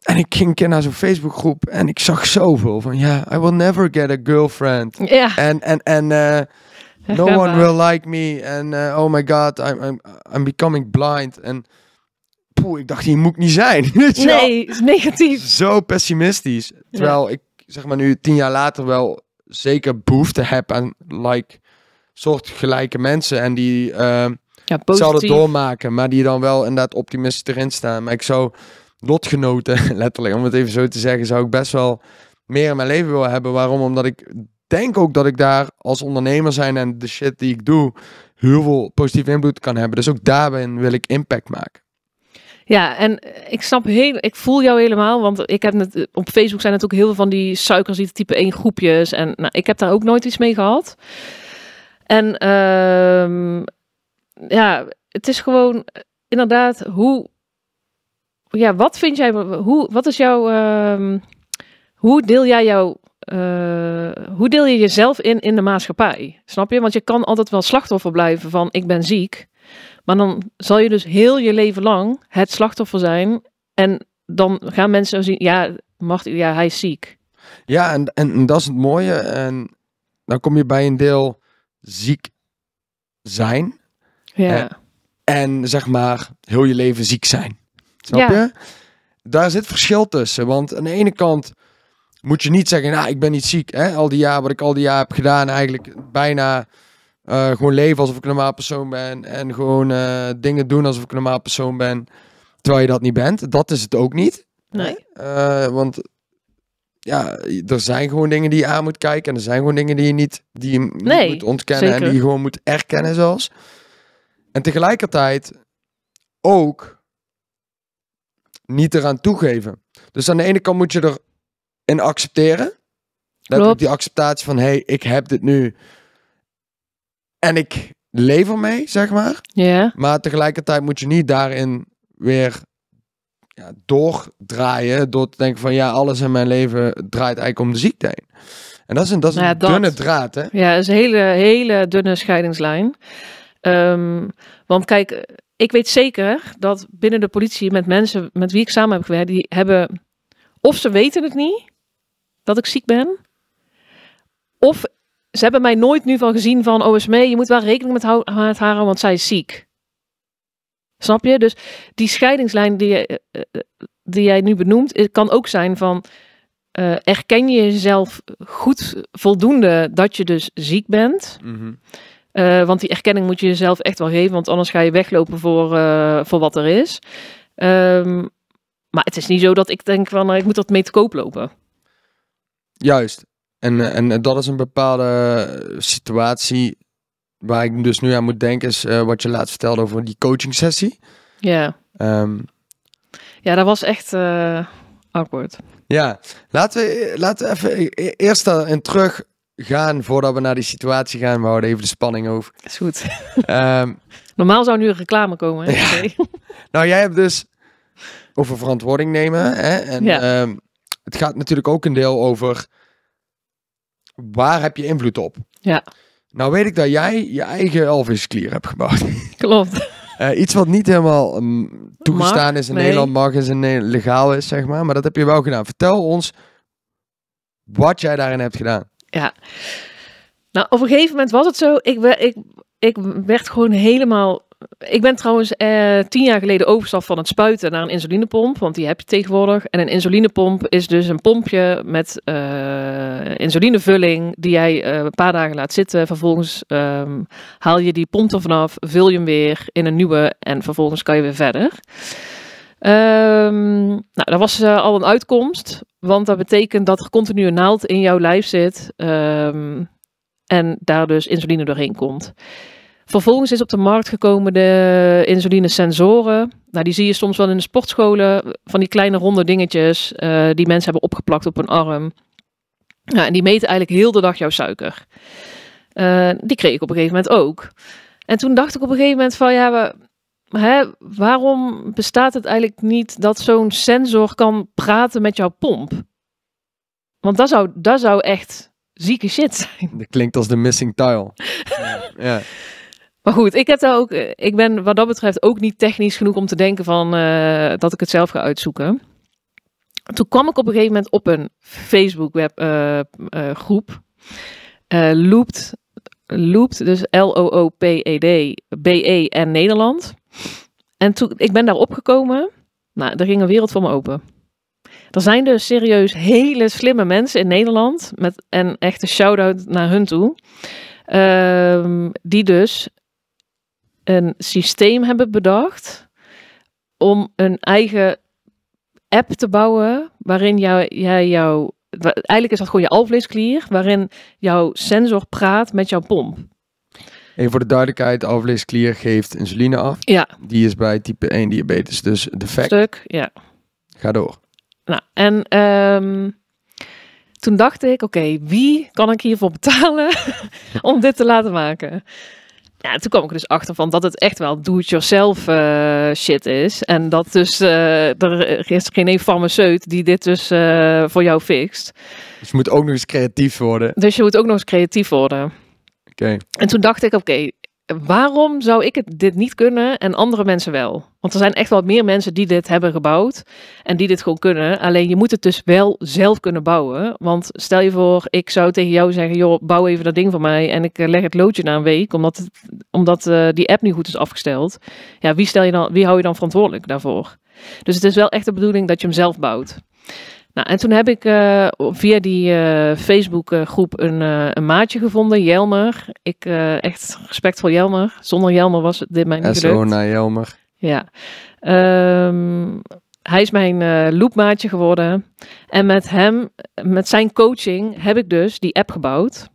En ik ging keer naar zo'n Facebookgroep en ik zag zoveel van, ja, I will never get a girlfriend. Ja. En, en, en, eh, no one will like me. En eh, oh my god, I'm, I'm, I'm becoming blind. En poeh, ik dacht, hier moet niet zijn. [laughs] nee, is negatief. Zo pessimistisch. Terwijl ik, zeg maar nu, tien jaar later wel zeker behoefte heb aan like soortgelijke mensen. En die zouden ehm, ja, doormaken, maar die dan wel inderdaad optimistisch erin staan. Maar ik zou lotgenoten, [laughs] letterlijk, om het even zo te zeggen, zou ik best wel meer in mijn leven willen hebben. Waarom? Omdat ik denk ook dat ik daar als ondernemer zijn en de shit die ik doe, heel veel positieve invloed kan hebben. Dus ook daarin wil ik impact maken. Ja, en ik snap heel, ik voel jou helemaal, want ik heb net, op Facebook zijn natuurlijk heel veel van die suikers type 1 groepjes. En nou, ik heb daar ook nooit iets mee gehad. En ehm, ja, het is gewoon inderdaad hoe ja, wat vind jij, hoe, wat is jouw, ehm, hoe deel jij jouw, eh, hoe deel je jezelf in in de maatschappij? Snap je? Want je kan altijd wel slachtoffer blijven van ik ben ziek. Maar dan zal je dus heel je leven lang het slachtoffer zijn. En dan gaan mensen zien, ja, mag, ja hij is ziek. Ja, en, en, dat is het mooie. En dan kom je bij een deel ziek zijn. Ja. En zeg maar, heel je leven ziek zijn. Snap je? Daar zit verschil tussen. Want aan de ene kant moet je niet zeggen, nou, ik ben niet ziek. Hè? Al die jaar, wat ik al die jaar heb gedaan, eigenlijk bijna eh, gewoon leven alsof ik een normaal persoon ben. En gewoon eh, dingen doen alsof ik een normaal persoon ben, terwijl je dat niet bent. Dat is het ook niet. Nee. Eh, want ja, er zijn gewoon dingen die je aan moet kijken. En er zijn gewoon dingen die je niet, die je moet ontkennen. En die je gewoon moet erkennen zelfs. En tegelijkertijd ook niet eraan toegeven. Dus aan de ene kant moet je erin accepteren. dat die acceptatie van, hé, hey, ik heb dit nu. En ik leef ermee, zeg maar. Ja. Maar tegelijkertijd moet je niet daarin weer ja, doordraaien. Door te denken van, ja, alles in mijn leven draait eigenlijk om de ziekte heen. En dat is een, dat is nou een dunne draad, hè? Ja, dat is een hele, hele dunne scheidingslijn. Ehm, want kijk, ik weet zeker dat binnen de politie met mensen met wie ik samen heb gewerkt, die hebben of ze weten het niet dat ik ziek ben, of ze hebben mij nooit nu van gezien van oh, mee, je moet wel rekening met, haar, met haar houden, want zij is ziek. Snap je? Dus die scheidingslijn die, je, eh, eh, die jij nu benoemt, kan ook zijn van uh, erken je jezelf goed voldoende dat je dus ziek bent. Mhm. Eh, want die erkenning moet je jezelf echt wel geven, want anders ga je weglopen voor, eh, voor wat er is. Ehm, maar het is niet zo dat ik denk van, eh, ik moet dat mee te koop lopen. Juist. En, en dat is een bepaalde situatie waar ik dus nu aan moet denken, is wat je laatst vertelde over die coaching sessie. Ja. Ehm, ja, dat was echt akkoord. Ja, laten we, laten we even e-, eerst daarin terug gaan voordat we naar die situatie gaan. We houden even de spanning over. Is goed. Ehm, Normaal zou nu een reclame komen. Hè? [laughs] nou, jij hebt dus over verantwoording nemen. Hè? En, ehm, het gaat natuurlijk ook een deel over waar heb je invloed op? Ja. Nou weet ik dat jij je eigen elvis hebt gebouwd. [laughs] Klopt. Eh, iets wat niet helemaal mm, toegestaan is in Nederland, mag is en legaal is, zeg maar. Maar dat heb je wel gedaan. Vertel ons wat jij daarin hebt gedaan ja. Nou, op een gegeven moment was het zo. Ik, ik, ik werd gewoon helemaal. Ik ben trouwens eh, tien jaar geleden overstap van het spuiten naar een insulinepomp, want die heb je tegenwoordig. En een insulinepomp is dus een pompje met eh, insulinevulling die jij eh, een paar dagen laat zitten. Vervolgens ehm, haal je die pomp er vanaf, vul je hem weer in een nieuwe en vervolgens kan je weer verder. Ehm, nou, dat was eh, al een uitkomst. Want dat betekent dat er continu een naald in jouw lijf zit ehm, en daar dus insuline doorheen komt. Vervolgens is op de markt gekomen de insulinesensoren. Nou, die zie je soms wel in de sportscholen, van die kleine ronde dingetjes eh, die mensen hebben opgeplakt op hun arm. Nou, en die meten eigenlijk heel de dag jouw suiker. Eh, die kreeg ik op een gegeven moment ook. En toen dacht ik op een gegeven moment van ja, we, hè, waarom bestaat het eigenlijk niet dat zo'n sensor kan praten met jouw pomp? Want dat zou, dat zou echt zieke shit zijn. Dat klinkt als de missing tile. [laughs] ja. Maar goed, ik, heb ook, eh, ik ben wat dat betreft ook niet technisch genoeg om te denken van, eh, dat ik het zelf ga uitzoeken. Toen kwam ik op een gegeven moment op een Facebook web, uh, uh, groep. Loopt, dus L-O-O-P-E-D, B-E N Nederland. En toen ik ben daar opgekomen, nou, er ging een wereld voor me open. Er zijn dus serieus hele slimme mensen in Nederland. Met, en echt een shout-out naar hun toe. Ehm, die dus een systeem hebben bedacht om een eigen app te bouwen waarin jij jouw... Eigenlijk is dat gewoon je alvleesklier, waarin jouw sensor praat met jouw pomp. Even voor de duidelijkheid, alvleesklier geeft insuline af. Ja. Die is bij type 1 diabetes dus defect. Stuk, ja. Ga door. Nou, en ehm, toen dacht ik, oké, wie kan ik hiervoor betalen [laughs] om dit te laten maken? Ja, toen kwam ik dus achter van dat het echt wel do-it-yourself eh, shit is. En dat dus eh, er is geen één farmaceut die dit dus eh, voor jou fixt. Dus je moet ook nog eens creatief worden. Dus je moet ook nog eens creatief worden. En toen dacht ik, oké, waarom zou ik dit niet kunnen en andere mensen wel? Want er zijn echt wel meer mensen die dit hebben gebouwd en die dit gewoon kunnen. Alleen je moet het dus wel zelf kunnen bouwen. Want stel je voor, ik zou tegen jou zeggen, joh, bouw even dat ding voor mij en ik eh, leg het loodje na een week, omdat, omdat eh, die app niet goed is afgesteld. Ja, wie, stel je dan, wie hou je dan verantwoordelijk daarvoor? Dus het is wel echt de bedoeling dat je hem zelf bouwt. Nou, en toen heb ik eh, via die uh, Facebookgroep een, eh, een, maatje gevonden, Jelmer. Ik, echt respect voor Jelmer. Zonder Jelmer was het dit mijn niet SO naar Jelmer. Ja. Ehm, hij is mijn loopmaatje geworden. En met hem, met zijn coaching, heb ik dus die app gebouwd.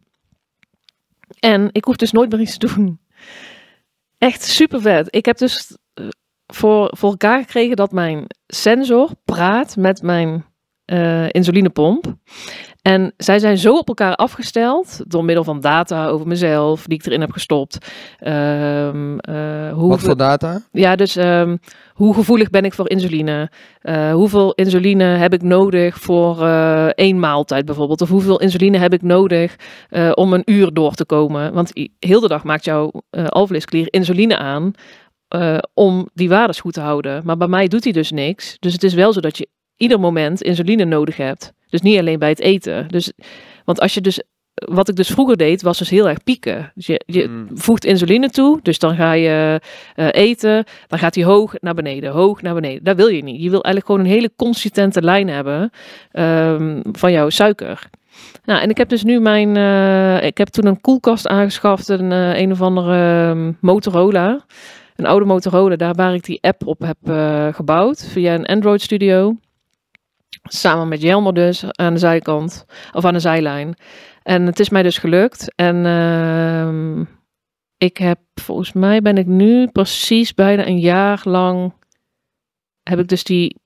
En ik hoef dus nooit meer iets te doen. Echt super vet. Ik heb dus voor, voor elkaar gekregen dat mijn sensor praat met mijn eh, insulinepomp. En zij zijn zo op elkaar afgesteld door middel van data over mezelf, die ik erin heb gestopt. Ehm, eh, hoe Wat voor data? Ja, dus ehm, hoe gevoelig ben ik voor insuline? Eh, hoeveel insuline heb ik nodig voor één maaltijd bijvoorbeeld? Of hoeveel insuline heb ik nodig om een uur door te komen? Want heel de dag maakt jouw alvleesklier insuline aan. om die waardes goed te houden. Maar bij mij doet hij dus niks. Dus het is wel zo dat je ieder moment insuline nodig hebt. Dus niet alleen bij het eten. Dus, want als je dus wat ik dus vroeger deed, was dus heel erg pieken. Dus je, je mm. voegt insuline toe, dus dan ga je eh, eten, dan gaat die hoog naar beneden, hoog naar beneden. Dat wil je niet. Je wil eigenlijk gewoon een hele consistente lijn hebben ehm, van jouw suiker. Nou, en ik heb dus nu mijn, eh, ik heb toen een koelkast aangeschaft, een, eh, een of andere ehm, Motorola. Een oude Motorola, daar waar ik die app op heb gebouwd via een Android Studio. Samen met Jelmer dus, aan de zijkant, of aan de zijlijn. En het is mij dus gelukt. En ehm, ik heb, volgens mij ben ik nu precies bijna een jaar lang, heb ik dus die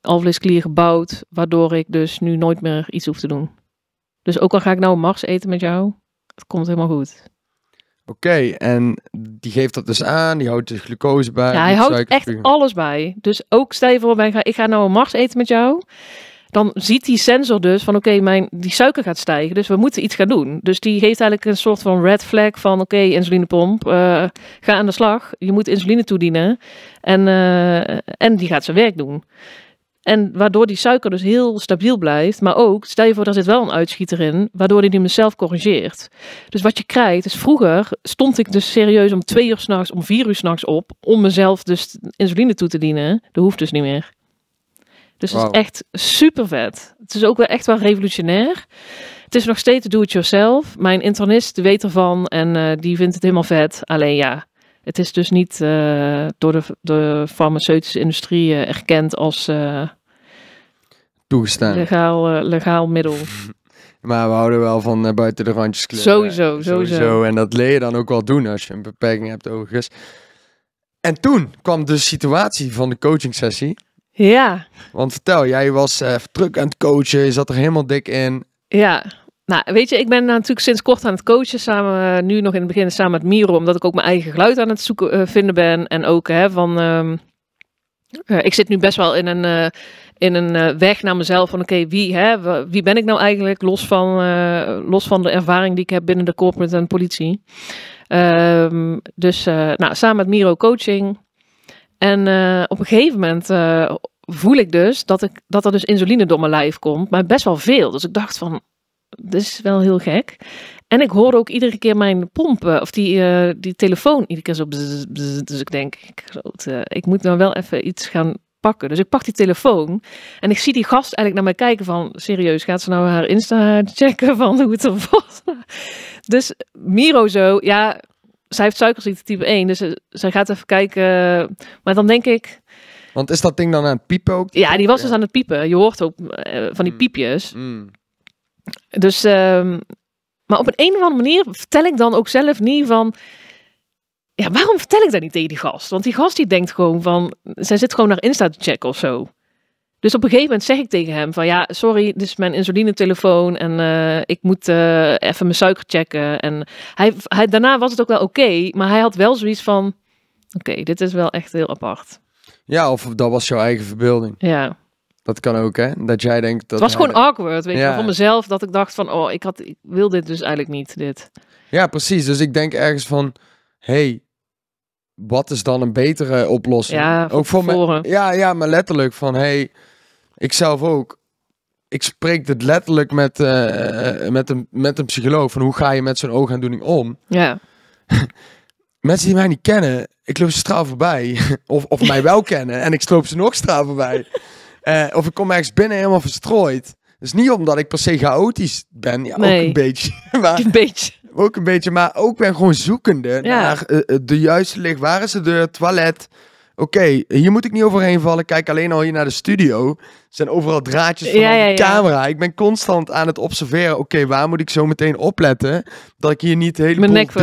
alvleesklier gebouwd, waardoor ik dus nu nooit meer iets hoef te doen. Dus ook al ga ik nou Mars eten met jou, het komt helemaal goed. Oké, en die geeft dat dus aan, die houdt de glucose bij. Ja, hij houdt echt alles bij. Dus ook stel je voor, ik ga, ik ga nou een mars eten met jou. Dan ziet die sensor dus van oké, mijn die suiker gaat stijgen. Dus we moeten iets gaan doen. Dus die geeft eigenlijk een soort van red flag van oké, insulinepomp, eh, ga aan de slag. Je moet insuline toedienen. En, eh, en die gaat zijn werk doen. En waardoor die suiker dus heel stabiel blijft. Maar ook, stel je voor, daar zit wel een uitschieter in, waardoor hij die mezelf corrigeert. Dus wat je krijgt, is vroeger stond ik dus serieus om twee uur s'nachts, om vier uur s'nachts op, om mezelf dus insuline toe te dienen. Dat hoeft dus niet meer. Dus het is echt super vet. Het is ook wel echt wel revolutionair. Het is nog steeds do-it-yourself. Mijn internist weet ervan en eh, die vindt het helemaal vet. Alleen ja, het is dus niet eh, door de, farmaceutische industrie eh, erkend als eh, toegestaan. Legaal, legaal middel. [laughs] Maar we houden wel van buiten de randjes kleuren. Sowieso, sowieso, sowieso. En dat leer je dan ook wel doen als je een beperking hebt overigens. En toen kwam de situatie van de coaching sessie. Ja. Want vertel, jij was druk aan het coachen, je zat er helemaal dik in. Ja. Nou, weet je, ik ben natuurlijk sinds kort aan het coachen samen, eh, nu nog in het begin samen met Miro, omdat ik ook mijn eigen geluid aan het zoeken eh, vinden ben. En ook hè, van, ehm, eh, ik zit nu best wel in een, in een weg naar mezelf van oké, wie, hè, wie ben ik nou eigenlijk, los van, los van de ervaring die ik heb binnen de corporate en politie. Ehm, dus nou, samen met Miro coaching. En op een gegeven moment voel ik dus dat, ik dat er dus insuline door mijn lijf komt, maar best wel veel. Dus ik dacht van, dus is wel heel gek. En ik hoor ook iedere keer mijn pompen, of die, eh, die telefoon, iedere keer zo. dus ik denk, ik eh, moet dan nou wel even iets gaan pakken. Dus ik pak die telefoon en ik zie die gast eigenlijk naar mij kijken van, serieus, gaat ze nou haar Insta checken van hoe het ervoor. [laughs] dus Miro zo, ja, zij heeft suikerziekte type 1, dus zij gaat even kijken. Maar dan denk ik, want is dat ding dan aan het piepen ook? Ja, die was dus aan het piepen. Je hoort ook eh, van die mm. piepjes. Mm. Dus, ehm, maar op een, een of andere manier vertel ik dan ook zelf niet van, ja, waarom vertel ik dat niet tegen die gast? Want die gast die denkt gewoon van, zij zit gewoon naar Insta te checken of zo. Dus op een gegeven moment zeg ik tegen hem van, ja, sorry, dit is mijn insulinetelefoon en eh, ik moet eh, even mijn suiker checken. En hij, hij, daarna was het ook wel oké, maar hij had wel zoiets van, oké, dit is wel echt heel apart. Ja, of dat was jouw eigen verbeelding. Ja. Dat kan ook, hè? Dat jij denkt dat. Het was gewoon awkward, weet je, voor mezelf. Dat ik dacht van, oh, ik, had, ik wil dit dus eigenlijk niet, dit. Ja, precies. Dus ik denk ergens van, hey, wat is dan een betere oplossing? Ja, ook voor me, ja, ja, maar letterlijk van, hey, ik zelf ook. Ik spreek dit letterlijk met, eh, eh, met, een, met een psycholoog van hoe ga je met zo'n oogaandoening om? Ja. [laughs] Mensen die mij niet kennen, ik loop ze straal voorbij. [laughs] of, of mij wel kennen en ik sloop ze nog straal voorbij. Eh, of ik kom ergens binnen helemaal verstrooid. Dus niet omdat ik per se chaotisch ben. Ja, ook een beetje. [laughs] Maar, een beetje. Ook een beetje, maar ook ben gewoon zoekende naar eh, eh, de juiste licht. Waar is de deur, toilet? Oké, hier moet ik niet overheen vallen. Kijk alleen al hier naar de studio. Er zijn overal draadjes van ja, camera. Ik ben constant aan het observeren. Oké, waar moet ik zo meteen opletten? Dat ik hier niet helemaal Mijn nek [laughs]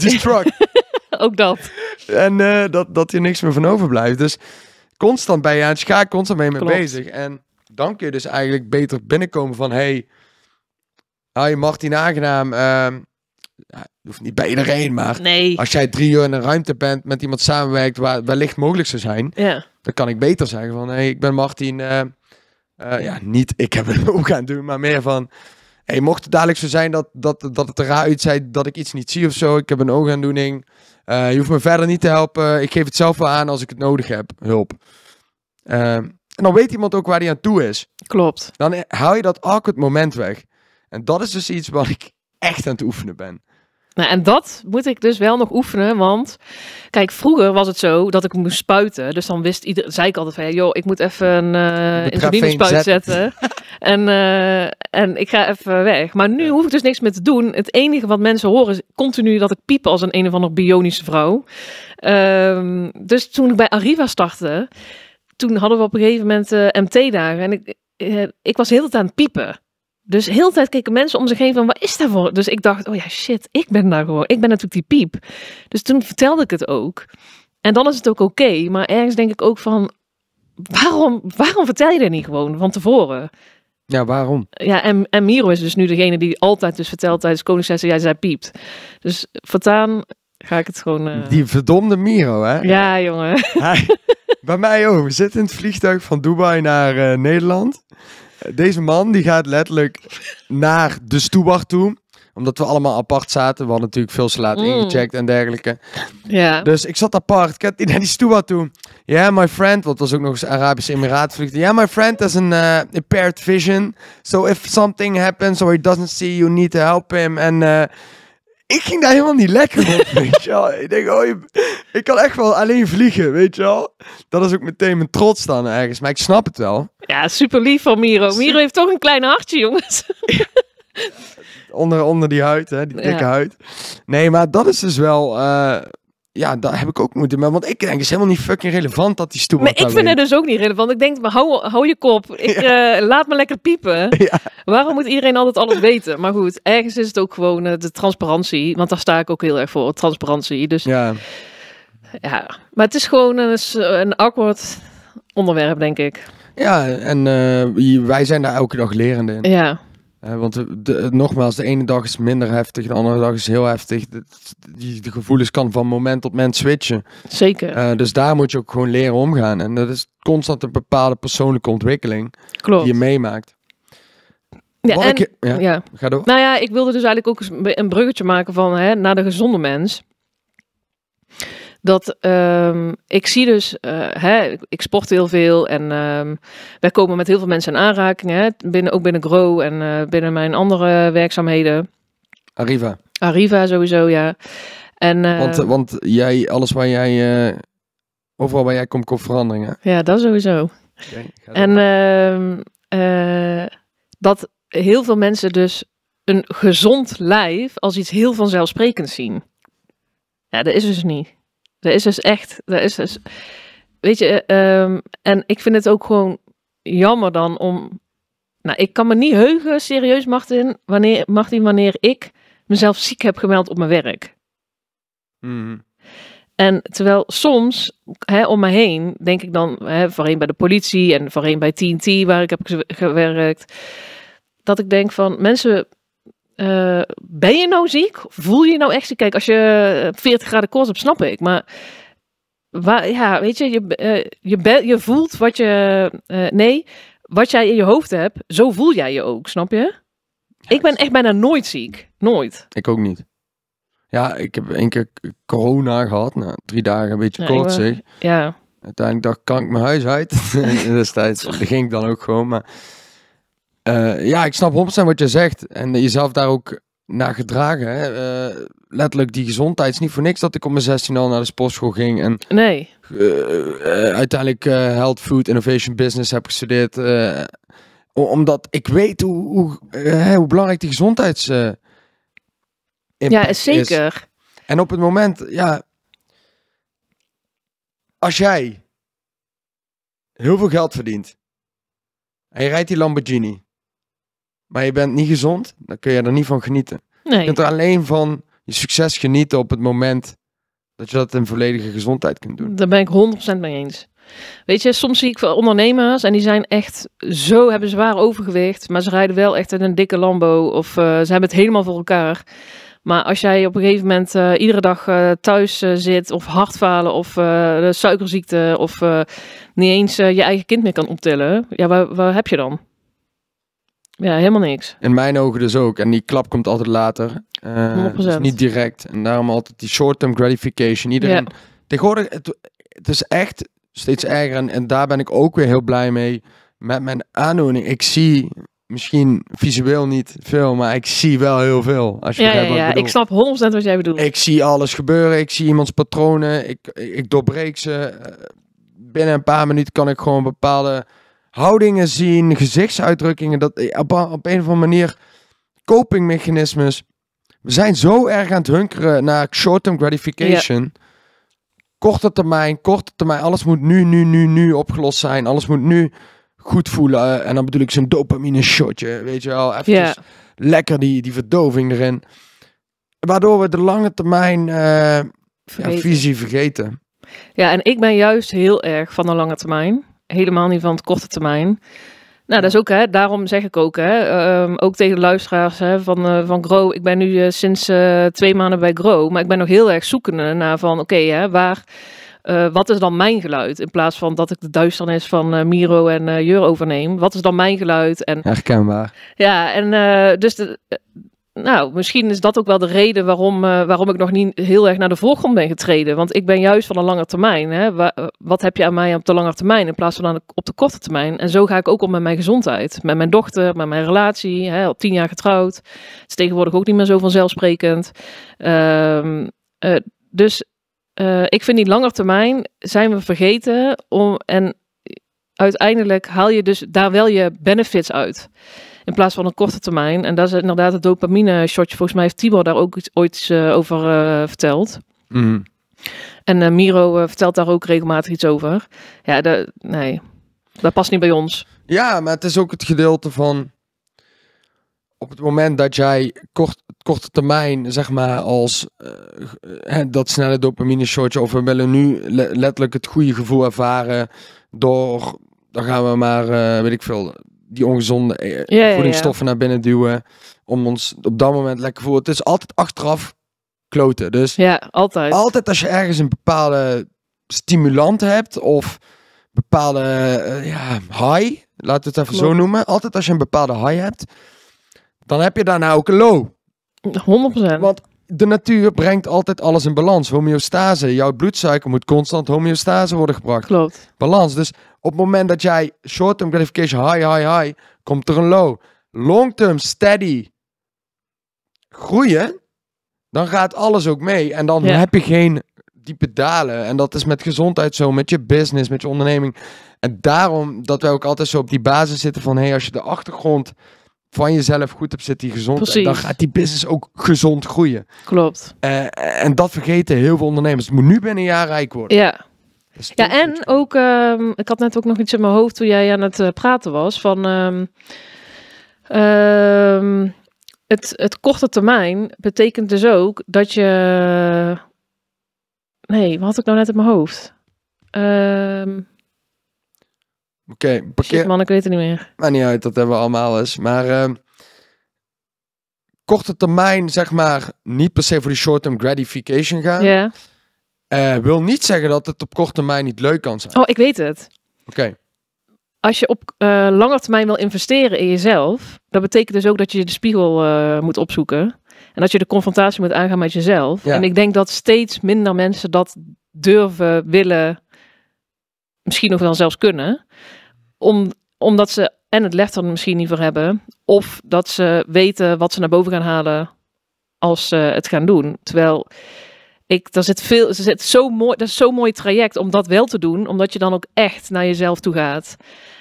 destruct. [laughs] ook dat. En dat, dat hier niks meer van overblijft. Dus constant bij je aan het constant mee, mee bezig. En dan kun je dus eigenlijk beter binnenkomen van... Hey, hi Martin, aangenaam. Ehm, hoeft niet bij iedereen, maar als jij drie uur in een ruimte bent... met iemand samenwerkt waar wellicht mogelijk zou zijn... Ja. dan kan ik beter zeggen van... Hey, ik ben Martin. Eh, eh, ja, niet ik heb het [laughs] ook aan doen, maar meer van... Hey, mocht het dadelijk zo zijn dat, dat, dat het raar uitziet dat ik iets niet zie of zo, ik heb een oogaandoening. Eh, je hoeft me verder niet te helpen. Ik geef het zelf wel aan als ik het nodig heb, hulp. Ehm, en dan weet iemand ook waar hij aan toe is. Klopt. Dan haal je dat awkward moment weg. En dat is dus iets wat ik echt aan het oefenen ben. Nou, en dat moet ik dus wel nog oefenen, want kijk, vroeger was het zo dat ik moest spuiten. Dus dan wist iedereen zei ik altijd van, joh, ik moet even een uh, insuline spuit zetten. [laughs] en, eh, en ik ga even weg. Maar nu hoef ik dus niks meer te doen. Het enige wat mensen horen is continu dat ik piep als een een of andere bionische vrouw. Ehm, dus toen ik bij Arriva startte, toen hadden we op een gegeven moment eh, MT-dagen. En ik, eh, ik was heel hele tijd aan het piepen. Dus heel de tijd keken mensen om zich heen van, wat is daarvoor? Dus ik dacht, oh ja, shit, ik ben daar gewoon. Ik ben natuurlijk die piep. Dus toen vertelde ik het ook. En dan is het ook oké. maar ergens denk ik ook van, waarom, waarom vertel je dat niet gewoon van tevoren? Ja, waarom? Ja, en, en Miro is dus nu degene die altijd dus vertelt tijdens Koningslessen, jij zei piept. Dus voortaan ga ik het gewoon... Eh, die verdomde Miro, hè? Ja, jongen. [laughs] bij mij ook. We zitten in het vliegtuig van Dubai naar eh, Nederland. Deze man die gaat letterlijk naar de Stoebach toe omdat we allemaal apart zaten. We hadden natuurlijk veel salaat mm. ingecheckt en dergelijke. Ja. Dus ik zat apart. Ik had naar die stoeba toe. Ja, yeah, my friend. Want was ook nog eens Arabische Emiraten vluchten. Ja, yeah, my friend has an uh, impaired vision. So if something happens or he doesn't see you, need to help him. En uh, ik ging daar helemaal niet lekker op, [laughs] weet je wel. Ik denk, oh, ik kan echt wel alleen vliegen, weet je wel. Dat is ook meteen mijn trots dan ergens, maar ik snap het wel. Ja, super lief van Miro. Miro heeft toch een klein hartje, jongens. [laughs] Onder, onder die huid, hè, die dikke huid. Nee, maar dat is dus wel eh, ja, daar heb ik ook moeten mee. Want ik denk, het is helemaal niet fucking relevant dat die stoel... Maar ik vind het dus ook niet relevant. Ik denk, maar hou, hou je kop. Ik, [laughs] eh, laat me lekker piepen. [laughs] Ja. Waarom moet iedereen altijd alles weten? Maar goed, ergens is het ook gewoon eh, de transparantie. Want daar sta ik ook heel erg voor, transparantie. Dus ja, ja. maar het is gewoon een, een awkward onderwerp, denk ik. Ja, en eh, wij zijn daar elke dag lerende in. Ja, want de, nogmaals, de ene dag is minder heftig, de andere dag is heel heftig. De, die, gevoelens kan van moment tot moment switchen. Zeker. Eh, dus daar moet je ook gewoon leren omgaan. En dat is constant een bepaalde persoonlijke ontwikkeling die je meemaakt. Ja, en, ik, ja, Ga door. Nou ja, ik wilde dus eigenlijk ook een bruggetje maken van hè, naar de gezonde mens dat ehm, ik zie dus, eh, hè, ik sport heel veel en ehm, wij komen met heel veel mensen in aanraking, hè, binnen, ook binnen Grow en eh, binnen mijn andere werkzaamheden. Arriva. Arriva sowieso, ja. En, ehm, want, eh, want jij, alles waar jij, overal waar jij komt, komt veranderingen. Ja, dat sowieso. en dat heel veel mensen dus een gezond lijf als iets heel vanzelfsprekends zien. Ja, dat is dus niet. Dat is dus echt, er is dus, weet je, ehm, en ik vind het ook gewoon jammer dan om, nou, ik kan me niet heugen, serieus Martin, wanneer, Martin, wanneer ik mezelf ziek heb gemeld op mijn werk. Mhm. En terwijl soms hè, om me heen, denk ik dan, hè, voorheen bij de politie en voorheen bij TNT waar ik heb gewerkt, dat ik denk van mensen eh, ben je nou ziek? Voel je nou echt ziek? Kijk, als je 40 eh, graden koorts hebt, snap ik. Maar waar, ja, weet je, je, eh, je, je, voelt wat je. nee, wat jij in je hoofd hebt, zo voel jij je ook, snap je? ik ben echt bijna nooit ziek. Nooit. Ik ook niet. Ja, ik heb één keer corona gehad. Nou, drie dagen een beetje kort. Nou, koortsig. Ja. Uiteindelijk dacht ik, kan ik mijn huis uit? [laughs] [laughs] Destijds ging ik dan ook gewoon. Maar eh, ja, ik snap zijn wat je zegt. En jezelf daar ook naar gedragen. Hè? Eh, letterlijk die gezondheid. is niet voor niks dat ik op mijn 16 al naar de sportschool ging. En nee. Eh, uiteindelijk Health Food Innovation Business heb gestudeerd. omdat ik weet hoe, hoe, hoe belangrijk die is. ja, zeker. En op het moment, ja, als jij heel veel geld verdient en je rijdt die Lamborghini maar je bent niet gezond, dan kun je er niet van genieten. Nee. Je kunt er alleen van je succes genieten op het moment dat je dat in volledige gezondheid kunt doen. Daar ben ik 100% mee eens. Weet je, soms zie ik ondernemers en die zijn echt zo, hebben zwaar overgewicht, maar ze rijden wel echt in een dikke Lambo of eh, ze hebben het helemaal voor elkaar. Maar als jij op een gegeven moment eh, iedere dag eh, thuis zit of hartfalen of de suikerziekte of niet eens je eigen kind meer kan optillen, ja, waar, waar heb je dan? Ja, helemaal niks. In mijn ogen dus ook. En die klap komt altijd later. Uh, dus niet direct. En daarom altijd die short-term gratification. Iedereen... Tegenwoordig, het, het is echt steeds erger. En, en, daar ben ik ook weer heel blij mee. Met mijn aandoening. Ik zie misschien visueel niet veel, maar ik zie wel heel veel. Als je ja, ja, ja. Ik, snap 100% wat jij bedoelt. Ik zie alles gebeuren. Ik zie iemands patronen. Ik, ik doorbreek ze. Eh, binnen een paar minuten kan ik gewoon bepaalde houdingen zien, gezichtsuitdrukkingen. Dat, eh, op, op een of andere manier copingmechanismes. We zijn zo erg aan het hunkeren naar short-term gratification. Korte termijn, korte termijn. Alles moet nu, nu, nu, nu opgelost zijn. Alles moet nu goed voelen. Eh, en dan bedoel ik zo'n dopamine shotje. Weet je wel, even ja. Dus lekker die, die verdoving erin. Waardoor we de lange termijn eh, visie vergeten. Ja, en ik ben juist heel erg van de lange termijn helemaal niet van het korte termijn. Nou, dat is ook, hè, daarom zeg ik ook, hè, ehm, ook tegen luisteraars hè, van, uh, van Grow. Ik ben nu eh, sinds eh, twee maanden bij Gro, maar ik ben nog heel erg zoekende naar van, oké, hè, waar, wat is dan mijn geluid? In plaats van dat ik de duisternis van Miro en Jur overneem. Wat is dan mijn geluid? En, Herkenbaar. Ja, en dus de, nou, misschien is dat ook wel de reden waarom, eh, waarom ik nog niet heel erg naar de voorgrond ben getreden. Want ik ben juist van een lange termijn. Hè? Eh, wat heb je aan mij op de lange termijn in plaats van op de korte termijn? En zo ga ik ook om met mijn gezondheid. Met mijn dochter, met mijn relatie. Hè? Al tien jaar getrouwd. Het is tegenwoordig ook niet meer zo vanzelfsprekend. Ehm, eh, dus ik vind die lange termijn zijn we vergeten. Om, en uiteindelijk haal je dus daar wel je benefits uit. In plaats van een korte termijn. En dat is inderdaad het dopamine shotje. Volgens mij heeft Tibor daar ook iets, ooit eh, over eh, verteld. Mhm. En eh, Miro vertelt daar ook regelmatig iets over. Ja, de, nee, dat past niet bij ons. Ja, maar het is ook het gedeelte van op het moment dat jij kort, korte termijn, zeg maar, als uh, dat snelle dopamine shotje, of we willen nu letterlijk het goede gevoel ervaren door, dan gaan we maar, weet ik veel, die ongezonde eh, voedingsstoffen naar binnen duwen. Om ons op dat moment lekker voelen. Het is altijd achteraf kloten. Dus ja, altijd. Altijd als je ergens een bepaalde stimulant hebt of bepaalde eh, ja, high, laten we het even zo noemen. Altijd als je een bepaalde high hebt, dan heb je daarna ook een low. 100%. Want de natuur brengt altijd alles in balans. Homeostase. Jouw bloedsuiker moet constant homeostase worden gebracht. Klopt. Balans. Dus op het moment dat jij short-term gratification high, high, high, komt er een low. Long-term steady groeien, dan gaat alles ook mee. En dan heb je geen diepe dalen. En dat is met gezondheid zo, met je business, met je onderneming. En daarom dat wij ook altijd zo op die basis zitten van... hey, als je de achtergrond van jezelf goed hebt zit die gezond. dan gaat die business ook gezond groeien. Klopt. Eh, en dat vergeten heel veel ondernemers. Het moet nu binnen een jaar rijk worden. Ja ja, en ook, ehm, ik had net ook nog iets in mijn hoofd toen jij aan het eh, praten was van ehm, ehm, het, het korte termijn betekent dus ook dat je. Nee, wat had ik nou net in mijn hoofd? Oké, okay, man, ik weet het niet meer. Maar niet uit, dat hebben we allemaal eens. Maar korte termijn, zeg maar, niet per se voor die short-term gratification gaan. Ja. Uh, wil niet zeggen dat het op korte termijn niet leuk kan zijn. Oh, ik weet het. Oké. Als je op uh, lange termijn wil investeren in jezelf, dat betekent dus ook dat je de spiegel eh, moet opzoeken. En dat je de confrontatie moet aangaan met jezelf. En ik denk dat steeds minder mensen dat durven, willen, misschien nog wel zelfs kunnen. Om, omdat ze en het lef er misschien niet voor hebben. Of dat ze weten wat ze naar boven gaan halen als ze het gaan doen. Terwijl ik, daar zit veel, er zit zo mooi, dat is zo'n mooi traject om dat wel te doen, omdat je dan ook echt naar jezelf toe gaat.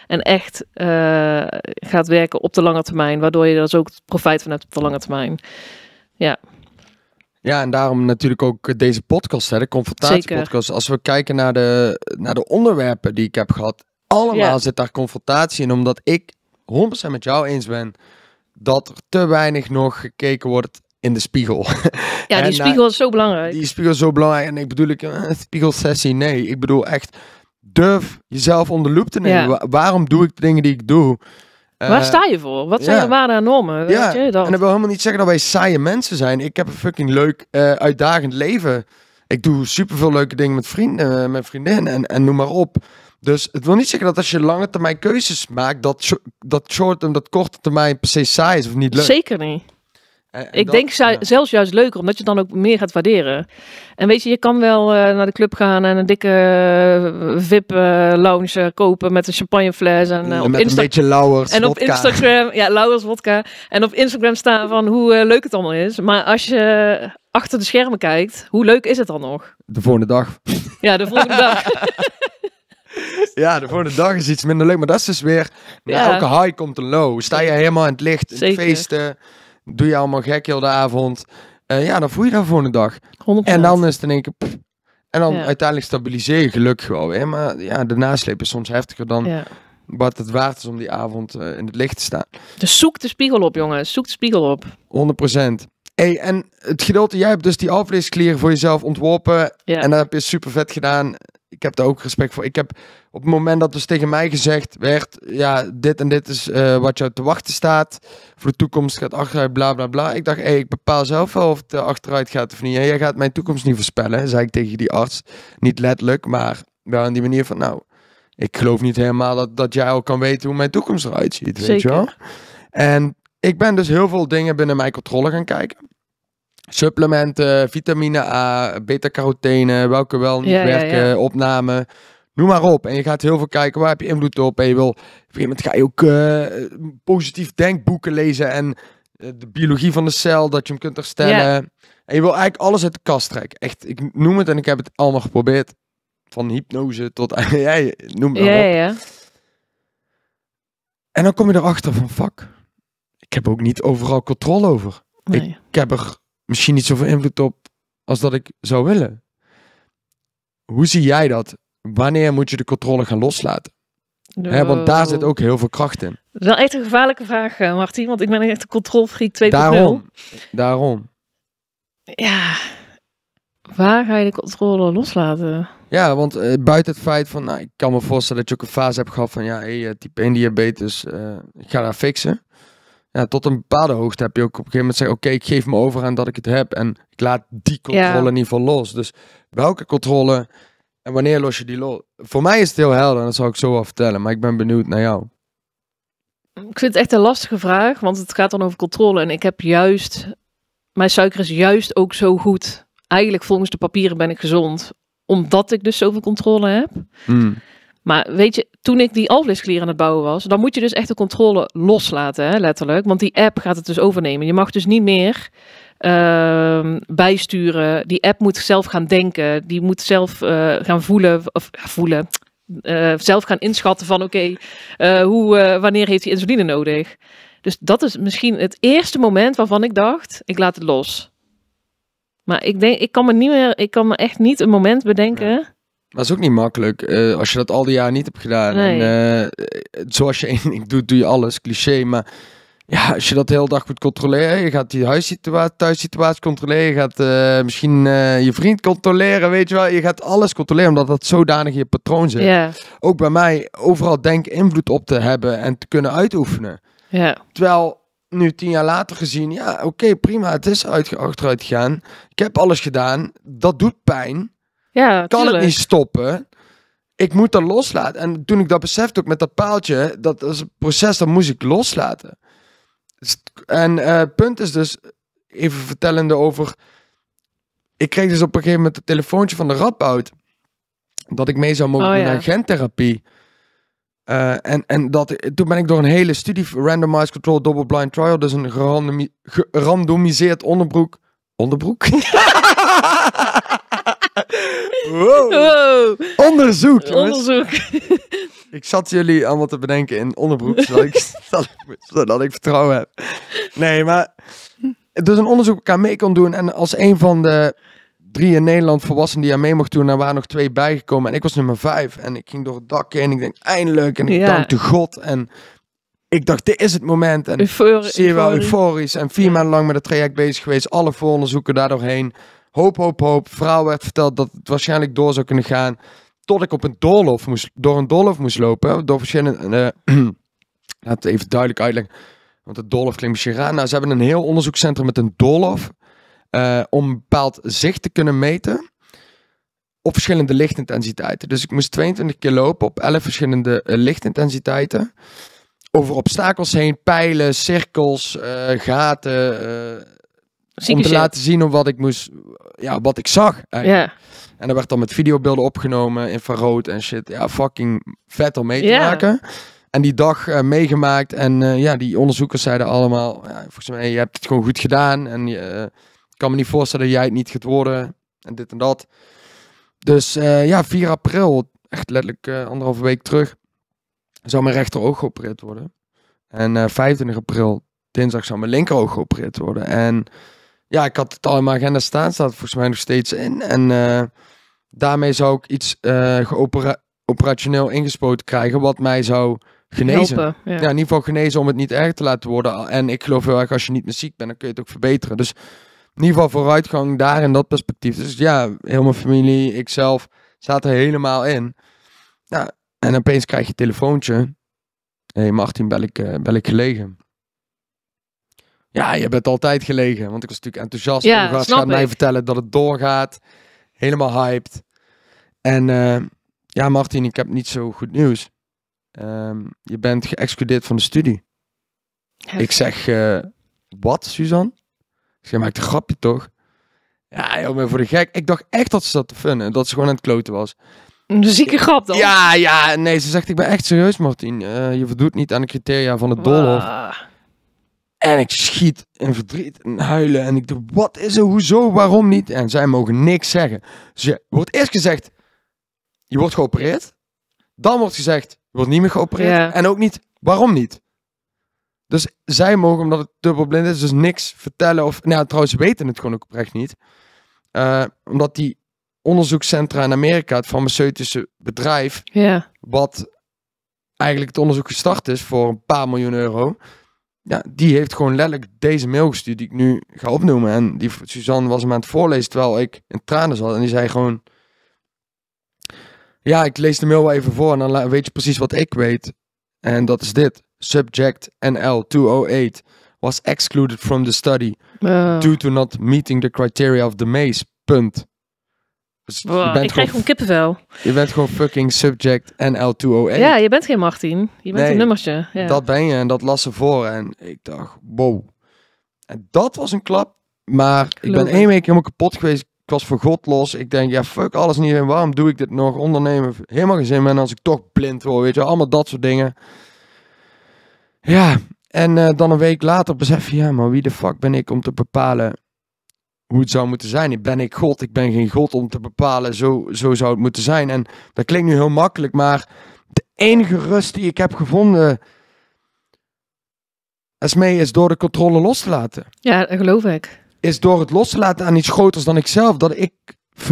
En echt eh, gaat werken op de lange termijn, waardoor je er dus ook profijt van hebt op de lange termijn. Ja. Ja, en daarom natuurlijk ook deze podcast, hè, de confrontatiepodcast. Als we kijken naar de, naar de onderwerpen die ik heb gehad, allemaal zit daar confrontatie in, omdat ik 100% met jou eens ben dat er te weinig nog gekeken wordt in de spiegel. Ja, die [laughs] spiegel eh, is zo belangrijk. Die spiegel is zo belangrijk. En ik bedoel, ik, een eh, spiegelsessie, nee. Ik bedoel echt, durf jezelf onder loep te nemen. waarom doe ik de dingen die ik doe? Eh, Waar sta je voor? Wat zijn de waarden en normen? Weet ja. je dat? En dat wil helemaal niet zeggen dat wij saaie mensen zijn. Ik heb een fucking leuk, uitdagend leven. Ik doe super veel leuke dingen met vrienden, met vriendinnen en, en noem maar op. Dus het wil niet zeggen dat als je lange termijn keuzes maakt, dat, dat short en dat korte termijn per se saai is of niet leuk. Zeker niet ik denk zelfs juist leuker, omdat je dan ook meer gaat waarderen. En weet je, je kan wel eh, naar de club gaan en een dikke eh, VIP-lounge eh, kopen met een champagnefles. En, en op een beetje lauwers, En op Instagram, ja, lauwers, vodka. En op Instagram staan van hoe leuk het allemaal is. Maar als je achter de schermen kijkt, hoe leuk is het dan nog? De volgende dag. Ja, de volgende dag. [laughs] Ja, de volgende dag is iets minder leuk. Maar dat is dus weer... ja. elke high komt een low. Sta je helemaal in het licht, in feesten doe je allemaal gek heel de avond. Eh, ja, dan voel je dat voor een dag. 100%. En dan is het in één keer... en dan uiteindelijk stabiliseer je gelukkig wel weer. Maar ja, de nasleep is soms heftiger dan ja. wat het waard is om die avond eh, in het licht te staan. Dus zoek de spiegel op, jongen, Zoek de spiegel op. 100 Hey, en het gedeelte, jij hebt dus die alvleesklier voor jezelf ontworpen. En dat heb je super vet gedaan ik heb daar ook respect voor. Ik heb op het moment dat dus tegen mij gezegd werd, ja, dit en dit is eh, wat jou te wachten staat. Voor de toekomst gaat achteruit, bla bla bla. Ik dacht, ik bepaal zelf wel of het eh, achteruit gaat of niet. En jij gaat mijn toekomst niet voorspellen, zei ik tegen die arts. Niet letterlijk, maar wel in die manier van, nou, ik geloof niet helemaal dat, dat jij al kan weten hoe mijn toekomst eruit ziet, weet je wel. En ik ben dus heel veel dingen binnen mijn controle gaan kijken supplementen, vitamine A, beta-carotene, welke wel niet werken, opname. Noem maar op. En je gaat heel veel kijken, waar heb je invloed op? En je wil, op een gegeven moment ga je ook uh, positief denkboeken lezen en eh, de biologie van de cel, dat je hem kunt herstellen. En je wil eigenlijk alles uit de kast trekken. Echt, ik noem het en ik heb het allemaal geprobeerd. Van hypnose tot, [laughs] jij noem maar op. En dan kom je erachter van, fuck, ik heb ook niet overal controle over. ik, heb er misschien niet zoveel invloed op als dat ik zou willen. Hoe zie jij dat? Wanneer moet je de controle gaan loslaten? want daar zit ook heel veel kracht in. Dat is wel echt een gevaarlijke vraag, eh, Martien. want ik ben echt een controlfreak 2.0. Daarom, daarom. Ja, waar ga je de controle loslaten? Ja, want eh, buiten het feit van, nou, ik kan me voorstellen dat je ook een fase hebt gehad van, ja, hey, eh, type 1 diabetes, ik ga daar fixen ja, tot een bepaalde hoogte heb je ook op een gegeven moment zeggen: Oké, ik geef me over aan dat ik het heb en ik laat die controle ja. niet van los. Dus welke controle en wanneer los je die los? Voor mij is het heel helder en dat zal ik zo wel vertellen, maar ik ben benieuwd naar jou. Ik vind het echt een lastige vraag, want het gaat dan over controle. En ik heb juist, mijn suiker is juist ook zo goed. Eigenlijk volgens de papieren ben ik gezond, omdat ik dus zoveel controle heb. Hmm. Maar weet je, toen ik die alvleesklier aan het bouwen was, dan moet je dus echt de controle loslaten, hè, letterlijk. Want die app gaat het dus overnemen. Je mag dus niet meer ehm, bijsturen. Die app moet zelf gaan denken. Die moet zelf eh, gaan voelen. Of voelen. Eh, zelf gaan inschatten van oké, eh, hoe, wanneer heeft hij insuline nodig? Dus dat is misschien het eerste moment waarvan ik dacht, ik laat het los. Maar ik denk, ik kan me niet meer, ik kan me echt niet een moment bedenken dat is ook niet makkelijk. Eh, als je dat al die jaar niet hebt gedaan. En, eh, zoals je één [laughs] doet, doe je alles. Cliché, maar ja, als je dat de hele dag moet controleren, je gaat die huissituatie, thuissituatie controleren, je gaat eh, misschien je vriend controleren, weet je wel. Je gaat alles controleren, omdat dat zodanig je patroon zit. Ook bij mij, overal denk invloed op te hebben en te kunnen uitoefenen. Ja. Terwijl, nu tien jaar later gezien, ja, oké, prima, het is achteruit gegaan. Ik heb alles gedaan, dat doet pijn. Ja, kan het niet stoppen. Ik moet dat loslaten. En toen ik dat besefte, ook met dat paaltje, dat is een proces, dat moest ik loslaten. Dus en eh, punt is dus, even vertellende over. Ik kreeg dus op een gegeven moment het telefoontje van de radboud. Dat ik mee zou mogen oh, doen naar gentherapie. Eh, en en dat, toen ben ik door een hele studie, randomized control double blind trial, dus een gerandomiseerd onderbroek. Onderbroek? [laughs] Wow. Onderzoek, Onderzoek. Ik zat jullie allemaal te bedenken in onderbroek, zodat ik, [laughs] ik vertrouwen heb. Nee, maar... Dus een onderzoek elkaar mee kon doen. En als een van de drie in Nederland volwassenen die aan mee mocht doen. er waren nog twee bijgekomen. En ik was nummer vijf. En ik ging door het dak heen. Ik denk, eindelijk. En ik dankte God. En ik dacht, dit is het moment. En Eufor zeer wel euforisch. En vier maanden lang met het traject bezig geweest. Alle vooronderzoeken daardoorheen. Hoop, hoop, hoop. Verhaal werd verteld dat het waarschijnlijk door zou kunnen gaan. Tot ik op een doolhof moest, door een doolhof moest lopen. Door verschillende. Uh, laat het even duidelijk uitleggen. Want het doolhof klinkt misschien raar. Nou, ze hebben een heel onderzoekscentrum met een doolhof. Eh, om een bepaald zicht te kunnen meten. Op verschillende lichtintensiteiten. Dus ik moest 22 keer lopen op 11 verschillende eh, lichtintensiteiten over obstakels heen, pijlen, cirkels, eh, gaten, om te laten zien om wat ik moest, ja, wat ik zag. Eigenlijk. Ja. En dat werd dan met videobeelden opgenomen, infrarood en shit. Ja, fucking vet om mee te ja. maken. En die dag eh, meegemaakt. En eh, ja, die onderzoekers zeiden allemaal, ja, volgens mij, je hebt het gewoon goed gedaan. En je eh, kan me niet voorstellen dat jij het niet gaat worden. En dit en dat. Dus ja, 4 april, echt letterlijk anderhalve week terug, zou mijn rechteroog geopereerd worden. En 25 april, dinsdag, zou mijn linkeroog geopereerd worden. En ja, ik had het al in mijn agenda staan, staat volgens mij nog steeds in. En eh, daarmee zou ik iets eh, operationeel ingespoten krijgen, wat mij zou genezen. ja. in ieder geval genezen om het niet erg te laten worden. En ik geloof heel erg, als je niet meer ziek bent, dan kun je het ook verbeteren. Dus in ieder geval vooruitgang daar in dat perspectief. Dus ja, heel mijn familie, ikzelf, zaten er helemaal in. en opeens krijg je een telefoontje. Hé hey Martin, bel ik, eh, bel ik gelegen? Ja, je bent altijd gelegen. Want ik was natuurlijk enthousiast. Ja, en gaat mij vertellen dat het doorgaat. Helemaal hyped. En eh, ja, Martin, ik heb niet zo goed nieuws. Ehm, je bent geëxcludeerd van de studie. Ik zeg, eh, wat, Suzanne? Ze maakt een grapje toch? Ja, joh, voor de gek. Ik dacht echt dat ze dat te en Dat ze gewoon aan het kloten was. Een zieke grap dan? Ja, ja. Nee, ze zegt, ik ben echt serieus, Martin. Eh, je voldoet niet aan de criteria van het wow. En ik schiet in verdriet en huilen. En ik doe, wat is er, hoezo, waarom niet? En zij mogen niks zeggen. Dus je wordt eerst gezegd, je wordt geopereerd. Dan wordt gezegd, je wordt niet meer geopereerd. En ook niet, waarom niet? Dus zij mogen, omdat het dubbelblind is, dus niks vertellen. Of, nou trouwens, weten het gewoon ook oprecht niet. Eh, omdat die onderzoekscentra in Amerika, het farmaceutische bedrijf, ja. wat eigenlijk het onderzoek gestart is voor een paar miljoen euro, ja, die heeft gewoon letterlijk deze mail gestuurd die ik nu ga opnoemen. En die Suzanne was hem aan het voorlezen terwijl ik in tranen zat. En die zei gewoon... Ja, ik lees de mail wel even voor en dan weet je precies wat ik weet. En dat is dit. Subject NL208 was excluded from the study due to not meeting the criteria of the maze. Punt. Dus ik krijg gewoon, kippenvel. Je bent gewoon fucking subject NL208. Ja, je bent geen Martin. Je bent een nummertje. Ja. Dat ben je en dat las ze voor. En ik dacht, wow. En dat was een klap. Maar ik, ben één week helemaal kapot geweest. Ik was voor God los. Ik denk, ja, fuck alles niet. En waarom doe ik dit nog? Ondernemen, helemaal geen zin En als ik toch blind word, weet je, allemaal dat soort dingen. Ja, en eh, dan een week later besef je, ja, maar wie de fuck ben ik om te bepalen hoe het zou moeten zijn. Ben ik God? Ik ben geen God om te bepalen. Zo, zo zou het moeten zijn. En dat klinkt nu heel makkelijk, maar de enige rust die ik heb gevonden. mij is door de controle los te laten. Ja, dat geloof ik. Is door het los te laten aan iets groters dan ikzelf. Dat ik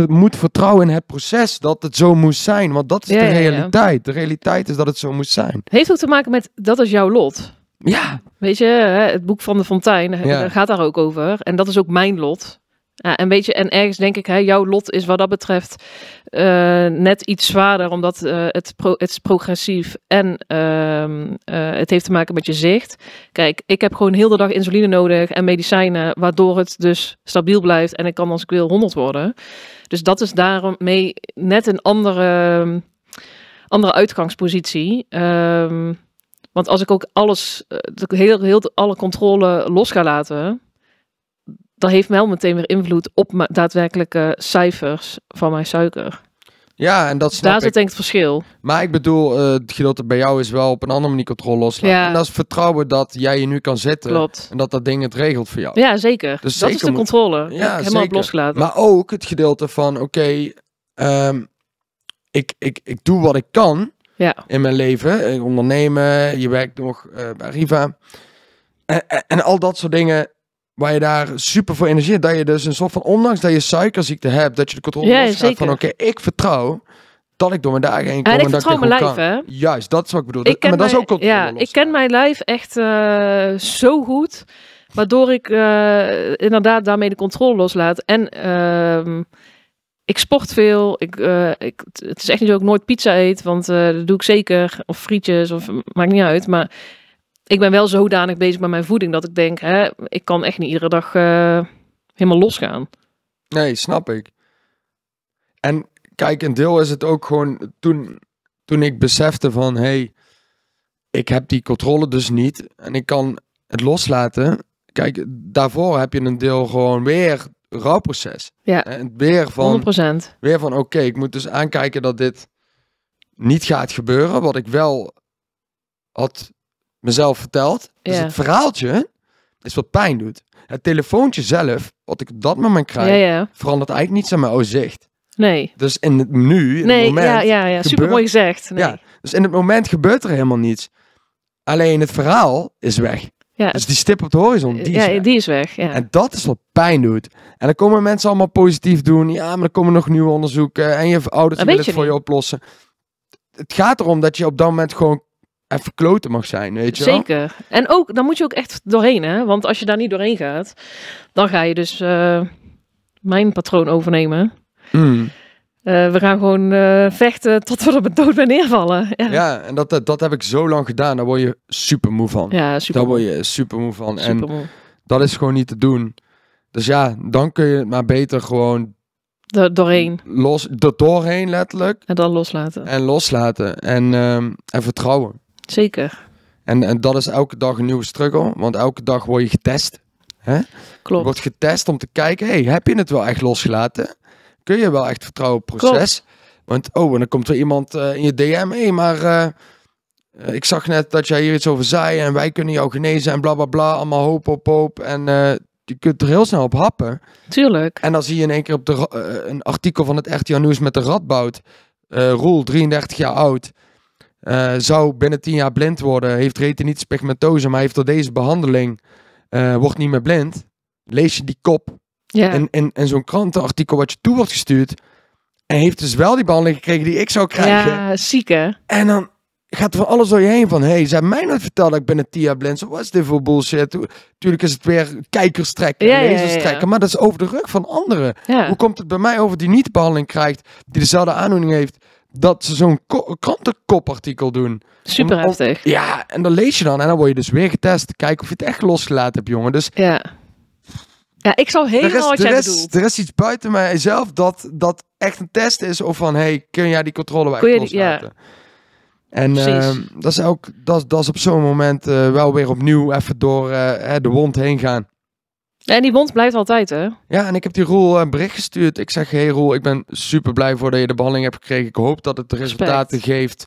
moet vertrouwen in het proces dat het zo moest zijn. Want dat is de realiteit. De realiteit is dat het zo moest zijn. Heeft ook te maken met dat is jouw lot. Ja. Weet je, het boek van de Fontein gaat daar ook over. En dat is ook mijn lot. Ja, en weet en ergens denk ik, hè, jouw lot is wat dat betreft eh, net iets zwaarder, omdat eh, het, pro het is progressief en ehm, eh, het heeft te maken met je zicht. Kijk, ik heb gewoon heel de dag insuline nodig en medicijnen, waardoor het dus stabiel blijft en ik kan als ik wil 100 worden. Dus dat is daarom mee net een andere, andere uitgangspositie. Ehm, want als ik ook alles, heel, heel, alle controle los ga laten dat heeft al meteen weer invloed op mijn daadwerkelijke cijfers van mijn suiker. Ja, en dat snap Daar zit denk ik het verschil. Maar ik bedoel, eh, het gedeelte bij jou is wel op een andere manier controle loslaten. Ja. En dat is vertrouwen dat jij je nu kan zetten. Klopt. En dat dat ding het regelt voor jou. Ja, zeker. Dus dat is de controle. Ja, helemaal losgelaten. Maar ook het gedeelte van, oké, ehm, ik, ik, ik doe wat ik kan ja. in mijn leven. Eh, ondernemen, je werkt nog eh, bij Riva. en, en al dat soort dingen waar je daar super veel energie in. Dat je dus een soort van, ondanks dat je suikerziekte hebt, dat je de controle ja, hebt van oké, ik vertrouw dat ik door mijn dagen heen kom. En, ik vertrouw dat ik mijn lijf, Juist, dat is wat ik bedoel. Ik maar dat is ook controle. Ja, ik ken mijn lijf echt eh, zo goed, waardoor ik eh, inderdaad daarmee de controle loslaat. En ehm, ik sport veel. Ik, eh, ik, het is echt niet zo dat ik nooit pizza eet, want dat doe ik zeker. Of frietjes, of maakt niet uit. Maar ik ben wel zodanig bezig met mijn voeding dat ik denk, hè, ik kan echt niet iedere dag eh, helemaal losgaan. Nee, snap ik. En kijk, een deel is het ook gewoon toen, toen ik besefte van, hey, ik heb die controle dus niet en ik kan het loslaten. Kijk, daarvoor heb je een deel gewoon weer rouwproces. Ja. En weer van, 100%. Weer van, oké, ik moet dus aankijken dat dit niet gaat gebeuren, wat ik wel had mezelf verteld. Dus het verhaaltje is wat pijn doet. Het telefoontje zelf, wat ik op dat moment krijg, verandert eigenlijk niets aan mijn overzicht. Nee. Dus in het nu, in nee, het moment... Ja, ja, ja. super mooi gezegd. Nee. Ja, dus in het moment gebeurt er helemaal niets. Alleen het verhaal is weg. Ja, dus die stip op de horizon, die is ja, weg. Die is weg ja. En dat is wat pijn doet. En dan komen mensen allemaal positief doen. Ja, maar dan komen nog nieuwe onderzoeken. En je ouders willen het voor je oplossen. Het gaat erom dat je op dat moment gewoon even kloten mag zijn, weet je wel? Zeker. En ook, dan moet je ook echt doorheen, hè? Want als je daar niet doorheen gaat, dan ga je dus eh, mijn patroon overnemen. Mm. Eh, we gaan gewoon eh, vechten tot we op het dood bij neervallen. [laughs] Ja, en dat, dat, heb ik zo lang gedaan. Daar word je super moe van. Ja, super Daar word je super moe van. en dat is gewoon niet te doen. Dus ja, dan kun je het maar beter gewoon... doorheen. Los, doorheen letterlijk. En dan loslaten. En loslaten. En, ehm, en vertrouwen. Zeker. En, en dat is elke dag een nieuwe struggle, want elke dag word je getest. Hè? Klopt. wordt getest om te kijken, hey, heb je het wel echt losgelaten? Kun je wel echt vertrouwen op het proces? Want, oh, en dan komt er iemand eh, in je DM, hé, maar eh, eh, ik zag net dat jij hier iets over zei en wij kunnen jou genezen en bla bla bla, allemaal hoop op hoop. En je kunt er heel snel op happen. Tuurlijk. En dan zie je in één keer op de, een artikel van het RTL Nieuws met de Radboud. Roel, 33 jaar oud, uh, zou binnen tien jaar blind worden, heeft retinitis pigmentosa, maar heeft door deze behandeling, eh, wordt niet meer blind. Lees je die kop en, en, en zo'n krantenartikel wat je toe wordt gestuurd. En heeft dus wel die behandeling gekregen die ik zou krijgen. Ja, zieke. En dan gaat er van alles door je heen van... Hé, hey, zijn mij nooit verteld dat ik binnen 10 jaar blind Wat is dit voor bullshit? Tuurlijk is het weer kijkers trekken, maar dat is over de rug van anderen. Hoe komt het bij mij over die niet behandeling krijgt... die dezelfde aandoening heeft dat ze zo'n krantenkopartikel doen. Super heftig. Ja, en dan lees je dan en dan word je dus weer getest. Kijken of je het echt losgelaten hebt, jongen. Dus ja. Ja, ik zal helemaal wat jij er is, Er is iets buiten mijzelf dat, dat echt een test is of van, hey, kun jij die controle bij loslaten? Ja. En ehm, dat, is ook, dat, dat is op zo'n moment eh, wel weer opnieuw even door eh, de wond heen gaan. En die bond blijft altijd, hè? Ja, en ik heb die Roel een eh, bericht gestuurd. Ik zeg, hey Roel, ik ben super blij voor dat je de behandeling hebt gekregen. Ik hoop dat het de resultaten geeft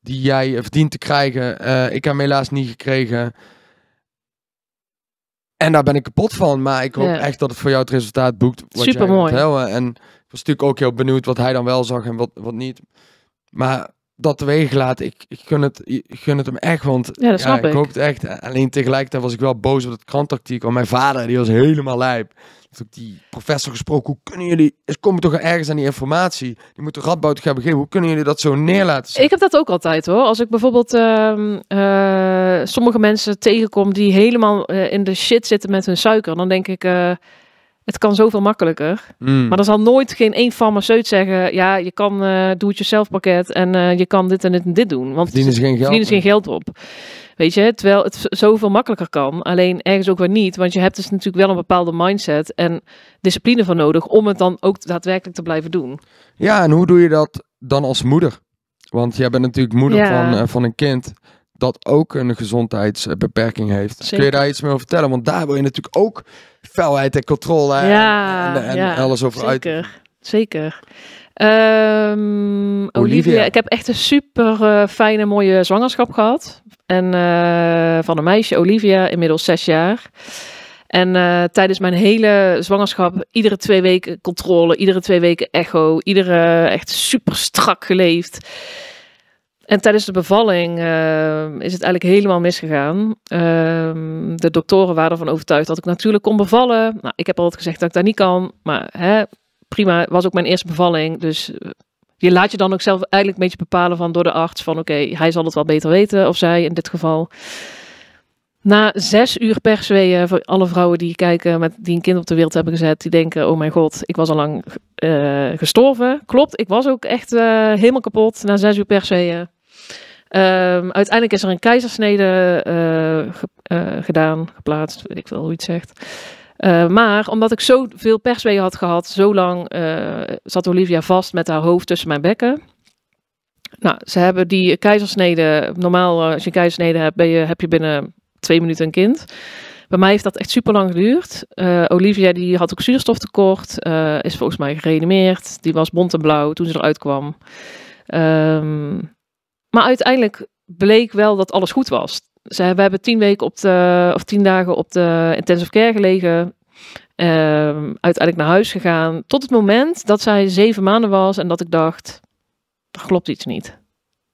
die jij eh, verdient te krijgen. Eh, ik heb hem helaas niet gekregen. En daar ben ik kapot van. Maar ik hoop echt dat het voor jou het resultaat boekt. Wat super mooi. En ik was natuurlijk ook heel benieuwd wat hij dan wel zag en wat, wat niet. Maar dat teweeg laat. Ik, ik, gun het, ik gun het hem echt, want ja, ik, hoop het echt. Alleen tegelijkertijd was ik wel boos op dat krantactiek. Want mijn vader, die was helemaal lijp. Heeft ik die professor gesproken. Hoe kunnen jullie... Is komen toch ergens aan die informatie? Die moet de radboud gaan begeven. Hoe kunnen jullie dat zo neerlaten? Ik heb dat ook altijd hoor. Als ik bijvoorbeeld ehm, eh, sommige mensen tegenkom die helemaal eh, in de shit zitten met hun suiker. Dan denk ik eh, het kan zoveel makkelijker. Hmm. Maar er zal nooit geen één farmaceut zeggen: ja, je kan eh, doe-het-jezelf pakket en eh, je kan dit en dit en dit doen. Want verdienen ze geen geld, geen geld op. Weet je, terwijl het zoveel makkelijker kan. Alleen ergens ook weer niet. Want je hebt dus natuurlijk wel een bepaalde mindset en discipline van nodig om het dan ook daadwerkelijk te blijven doen. Ja, en hoe doe je dat dan als moeder? Want jij bent natuurlijk moeder van, eh, van een kind dat ook een gezondheidsbeperking heeft. Kun je daar iets meer over vertellen? Want daar wil je natuurlijk ook felheid en controle en, en, alles over uit. Zeker. zeker. Ehm, Olivia. Olivia. ik heb echt een super eh, fijne, mooie zwangerschap gehad. En eh, van een meisje, Olivia, inmiddels zes jaar. En eh, tijdens mijn hele zwangerschap, iedere twee weken controle, iedere twee weken echo, iedere echt super strak geleefd. En tijdens de bevalling ehm, is het eigenlijk helemaal misgegaan. Ehm, de doktoren waren ervan overtuigd dat ik natuurlijk kon bevallen. Nou, ik heb altijd gezegd dat ik daar niet kan. Maar hè, prima, was ook mijn eerste bevalling. Dus eh, je laat je dan ook zelf eigenlijk een beetje bepalen van door de arts. Van oké, hij zal het wel beter weten of zij in dit geval. Na zes uur per zweeën, voor alle vrouwen die kijken, met, die een kind op de wereld hebben gezet, die denken, oh mijn god, ik was al lang eh, gestorven. Klopt, ik was ook echt eh, helemaal kapot na zes uur per zweeën. Ehm, uiteindelijk is er een keizersnede eh, eh, gedaan, geplaatst, weet ik wel hoe je het zegt. Eh, maar omdat ik zoveel perswee had gehad, zo lang zat Olivia vast met haar hoofd tussen mijn bekken. Nou, ze hebben die keizersnede. Normaal, als je keizersnede hebt, ben je, heb je binnen twee minuten een kind. Bij mij heeft dat echt super lang geduurd. Olivia die had ook zuurstoftekort, uh, is volgens mij gereanimeerd. Die was bont en blauw toen ze eruit kwam. Um, maar uiteindelijk bleek wel dat alles goed was. Ze, we hebben tien weken op de, of tien dagen op de intensive care gelegen. Ehm, uiteindelijk naar huis gegaan. Tot het moment dat zij zeven maanden was en dat ik dacht, er klopt iets niet.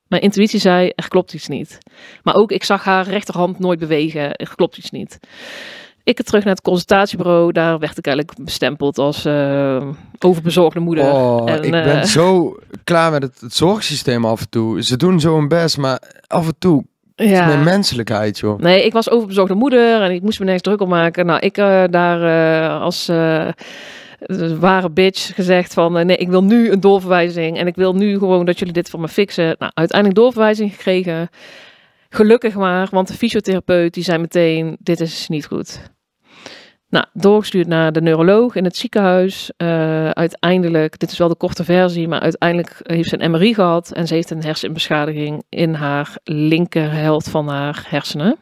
Mijn intuïtie zei, er klopt iets niet. Maar ook, ik zag haar rechterhand nooit bewegen. Er klopt iets niet. Ik terug naar het consultatiebureau. Daar werd ik eigenlijk bestempeld als eh, overbezorgde moeder. Oh, ik ben eh, zo klaar met het, zorgsysteem af en toe. Ze doen zo hun best, maar af en toe ja. is mijn menselijkheid, joh. Nee, ik was overbezorgde moeder en ik moest me niks druk om maken. Nou, ik eh, daar als dus ware bitch gezegd van nee, ik wil nu een doorverwijzing en ik wil nu gewoon dat jullie dit voor me fixen. Nou, uiteindelijk doorverwijzing gekregen. Gelukkig maar, want de fysiotherapeut die zei meteen, dit is dus niet goed. Nou, doorgestuurd naar de neuroloog in het ziekenhuis. Eh, uiteindelijk, dit is wel de korte versie, maar uiteindelijk heeft ze een MRI gehad en ze heeft een hersenbeschadiging in haar linkerhelft van haar hersenen.